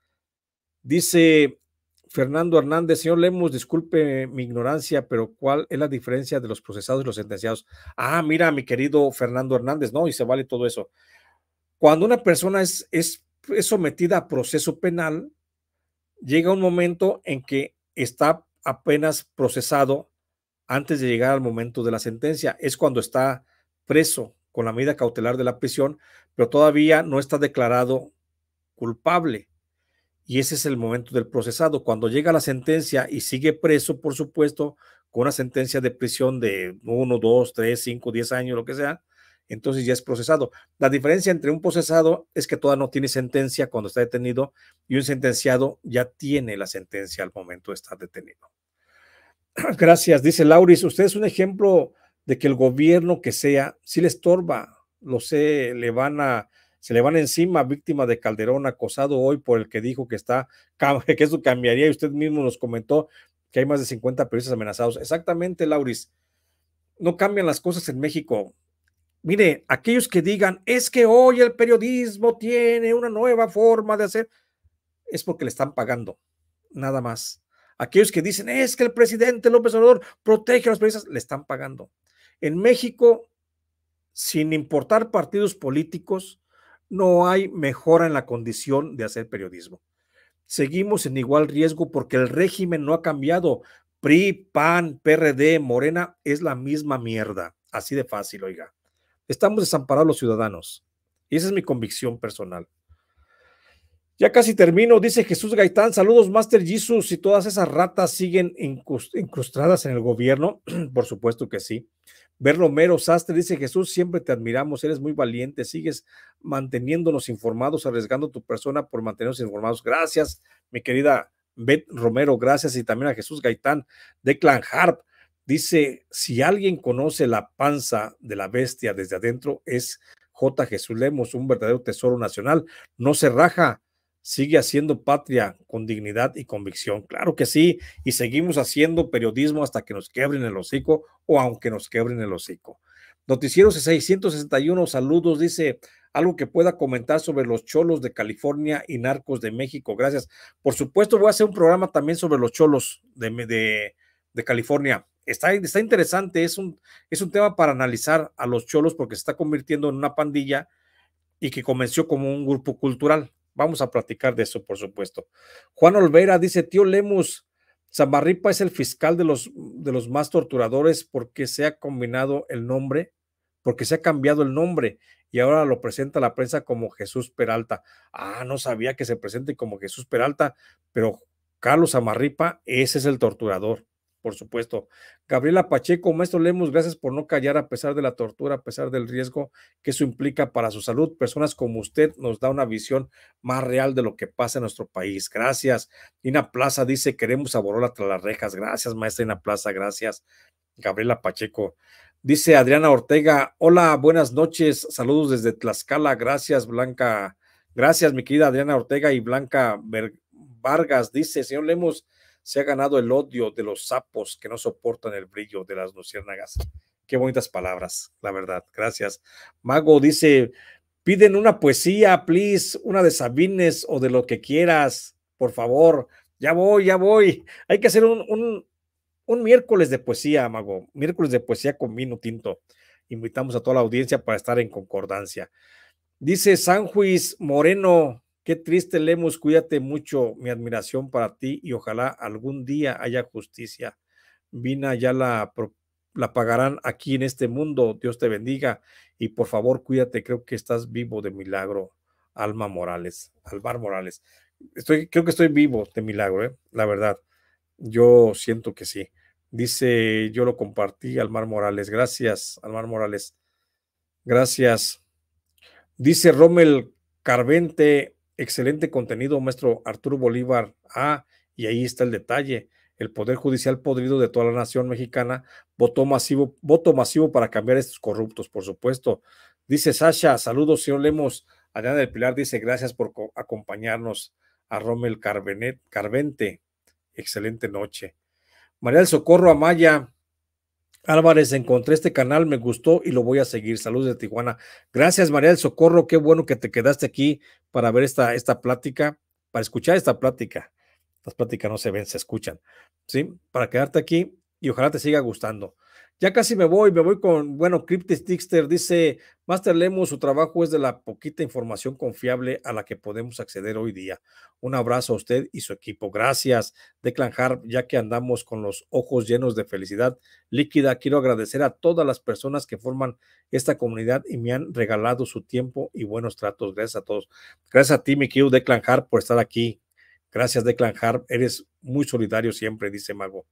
A: Dice Fernando Hernández, señor Lemos, disculpe mi ignorancia, pero ¿cuál es la diferencia de los procesados y los sentenciados? Ah, mira, mi querido Fernando Hernández, ¿no? Y se vale todo eso. Cuando una persona es, es sometida a proceso penal, llega un momento en que está apenas procesado antes de llegar al momento de la sentencia. Es cuando está preso con la medida cautelar de la prisión, pero todavía no está declarado culpable. Y ese es el momento del procesado. Cuando llega la sentencia y sigue preso, por supuesto, con una sentencia de prisión de uno, dos, tres, cinco, diez años, lo que sea, entonces ya es procesado. La diferencia entre un procesado es que todavía no tiene sentencia cuando está detenido y un sentenciado ya tiene la sentencia al momento de estar detenido. Gracias, dice Lauris. Usted es un ejemplo de que el gobierno que sea, si le estorba, lo sé, le van a, se le van encima, víctima de Calderón, acosado hoy por el que dijo que está, que eso cambiaría, y usted mismo nos comentó que hay más de 50 periodistas amenazados. Exactamente, Lauris. No cambian las cosas en México. Mire, aquellos que digan, es que hoy el periodismo tiene una nueva forma de hacer, es porque le están pagando, nada más. Aquellos que dicen, es que el presidente López Obrador protege a los periodistas, le están pagando. En México, sin importar partidos políticos, no hay mejora en la condición de hacer periodismo. Seguimos en igual riesgo porque el régimen no ha cambiado. PRI, PAN, PRD, Morena es la misma mierda. Así de fácil, oiga. Estamos desamparados los ciudadanos. Y esa es mi convicción personal. Ya casi termino, dice Jesús Gaitán, saludos Master Jesus, y todas esas ratas siguen incrustadas en el gobierno, por supuesto que sí. Romero Sastre dice Jesús, siempre te admiramos, eres muy valiente, sigues manteniéndonos informados, arriesgando tu persona por mantenernos informados. Gracias, mi querida Bet Romero, gracias, y también a Jesús Gaitán de Clan Harp. Dice, si alguien conoce la panza de la bestia desde adentro, es J. Jesús Lemos, un verdadero tesoro nacional, no se raja sigue haciendo patria con dignidad y convicción. Claro que sí, y seguimos haciendo periodismo hasta que nos quebren el hocico o aunque nos quebren el hocico. Noticieros 661, saludos, dice algo que pueda comentar sobre los cholos de California y narcos de México. Gracias. Por supuesto, voy a hacer un programa también sobre los cholos de, de, California. Está, está interesante, es un, es un tema para analizar a los cholos porque se está convirtiendo en una pandilla y que comenzó como un grupo cultural Vamos a platicar de eso, por supuesto. Juan Olvera dice, tío Lemus, Zamarripa es el fiscal de los, de los más torturadores porque se ha combinado el nombre, porque se ha cambiado el nombre y ahora lo presenta la prensa como Jesús Peralta. Ah, no sabía que se presente como Jesús Peralta, pero Carlos Zamarripa, ese es el torturador por supuesto. Gabriela Pacheco, maestro Lemos, gracias por no callar a pesar de la tortura, a pesar del riesgo que eso implica para su salud. Personas como usted nos da una visión más real de lo que pasa en nuestro país. Gracias. Ina Plaza dice, queremos a Borola tras las rejas. Gracias, maestra Ina Plaza, gracias. Gabriela Pacheco. Dice Adriana Ortega, hola, buenas noches, saludos desde Tlaxcala, gracias Blanca, gracias mi querida Adriana Ortega y Blanca Vargas. Dice, señor Lemos, se ha ganado el odio de los sapos que no soportan el brillo de las luciérnagas. Qué bonitas palabras, la verdad. Gracias. Mago dice, piden una poesía, please, una de Sabines o de lo que quieras, por favor. Ya voy, ya voy. Hay que hacer un, un, miércoles de poesía, Mago. Miércoles de poesía con vino tinto. Invitamos a toda la audiencia para estar en concordancia. Dice San Juiz Moreno, Qué triste, Lemos. cuídate mucho, mi admiración para ti y ojalá algún día haya justicia. Vina ya la, pagarán aquí en este mundo. Dios te bendiga y por favor cuídate, creo que estás vivo de milagro. Alma Morales, Alvar Morales. creo que estoy vivo de milagro, ¿eh? la verdad. Yo siento que sí. Dice, yo lo compartí, Almar Morales. Gracias, Almar Morales. Gracias. Dice Rommel Carvente, Excelente contenido, maestro Arturo Bolívar. Ah, y ahí está el detalle. El Poder Judicial podrido de toda la nación mexicana votó masivo, voto masivo para cambiar a estos corruptos, por supuesto. Dice Sasha, saludos, señor Lemos. Adriana del Pilar dice, gracias por acompañarnos a Rommel Carvenet, Carvente. Excelente noche. María del Socorro Amaya, Álvarez, encontré este canal, me gustó y lo voy a seguir. Saludos de Tijuana. Gracias, María del Socorro. Qué bueno que te quedaste aquí para ver esta, esta plática, para escuchar esta plática. Las pláticas no se ven, se escuchan. ¿Sí? Para quedarte aquí y ojalá te siga gustando. Ya casi me voy, me voy con, bueno, Dixter dice, Master Lemos, su trabajo es de la poquita información confiable a la que podemos acceder hoy día. Un abrazo a usted y su equipo. Gracias, Declan Harp, ya que andamos con los ojos llenos de felicidad líquida. Quiero agradecer a todas las personas que forman esta comunidad y me han regalado su tiempo y buenos tratos. Gracias a todos. Gracias a ti, mi querido Declan Harp, por estar aquí. Gracias, Declan Harp. Eres muy solidario siempre, dice Mago.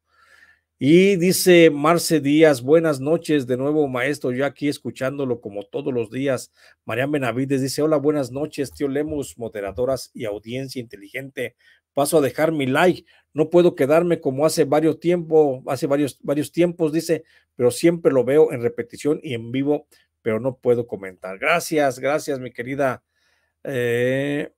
A: Y dice Marce Díaz, buenas noches de nuevo, maestro. Yo aquí escuchándolo como todos los días. Marian Benavides dice: Hola, buenas noches, tío Lemus, moderadoras y audiencia inteligente. Paso a dejar mi like. No puedo quedarme como hace varios tiempo, hace varios, varios tiempos, dice, pero siempre lo veo en repetición y en vivo, pero no puedo comentar. Gracias, gracias, mi querida, eh,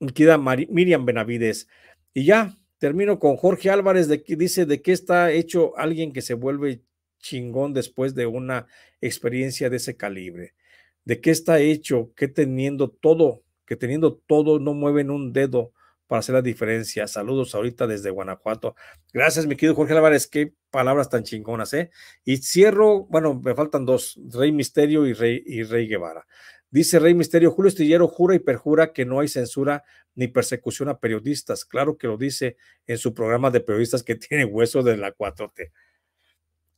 A: Miriam Benavides. Y ya, Termino con Jorge Álvarez, de que dice de qué está hecho alguien que se vuelve chingón después de una experiencia de ese calibre. ¿De qué está hecho? Que teniendo todo, que teniendo todo no mueven un dedo para hacer la diferencia. Saludos ahorita desde Guanajuato. Gracias, mi querido Jorge Álvarez. Qué palabras tan chingonas, ¿eh? Y cierro, bueno, me faltan dos, Rey Misterio y Rey, y Rey Guevara. Dice Rey Misterio, Julio Estillero jura y perjura que no hay censura ni persecución a periodistas. Claro que lo dice en su programa de periodistas que tiene hueso de la 4T.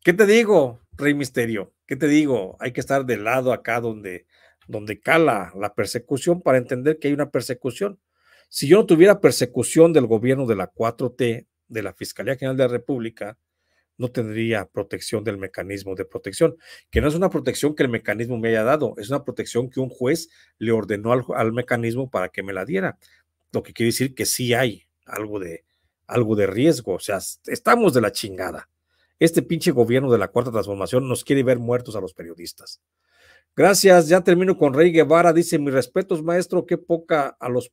A: ¿Qué te digo, Rey Misterio? ¿Qué te digo? Hay que estar de lado acá donde, donde cala la persecución para entender que hay una persecución. Si yo no tuviera persecución del gobierno de la 4T, de la Fiscalía General de la República, no tendría protección del mecanismo de protección, que no es una protección que el mecanismo me haya dado, es una protección que un juez le ordenó al, mecanismo para que me la diera, lo que quiere decir que sí hay algo de, algo de riesgo, o sea, estamos de la chingada. Este pinche gobierno de la cuarta transformación nos quiere ver muertos a los periodistas. Gracias, ya termino con Rey Guevara. Dice, mis respetos, maestro, qué poca a los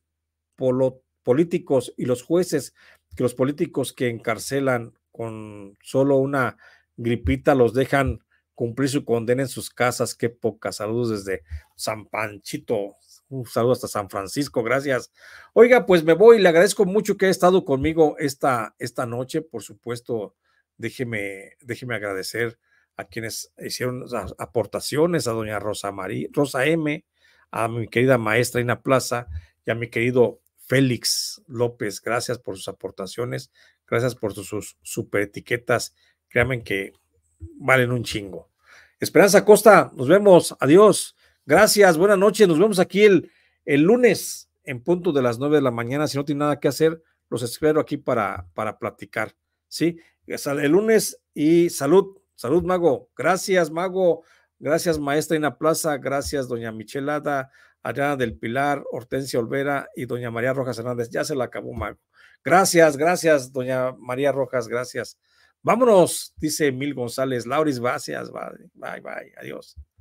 A: políticos y los jueces que los políticos que encarcelan con solo una gripita los dejan cumplir su condena en sus casas. Qué poca Saludos desde San Panchito. Un saludo hasta San Francisco. Gracias. Oiga, pues me voy. Le agradezco mucho que haya estado conmigo esta, esta noche. Por supuesto, déjeme, déjeme agradecer a quienes hicieron las aportaciones, a doña Rosa María, Rosa M, a mi querida maestra Ina Plaza y a mi querido Félix López. Gracias por sus aportaciones. Gracias por sus, super etiquetas. Créanme que valen un chingo. Esperanza Costa, nos vemos. Adiós. Gracias. Buenas noches. Nos vemos aquí el, el lunes en punto de las nueve de la mañana. Si no tiene nada que hacer, los espero aquí para, para platicar. ¿Sí? Eh, el lunes y salud. Salud, Mago. Gracias, Mago. Gracias, maestra Ina Plaza. Gracias, doña Michelada, Adriana del Pilar, Hortensia Olvera y doña María Rojas Hernández. Ya se la acabó, Mago. Gracias, gracias, doña María Rojas, gracias. Vámonos, dice Mil González. Lauris, gracias. bye, bye. adiós.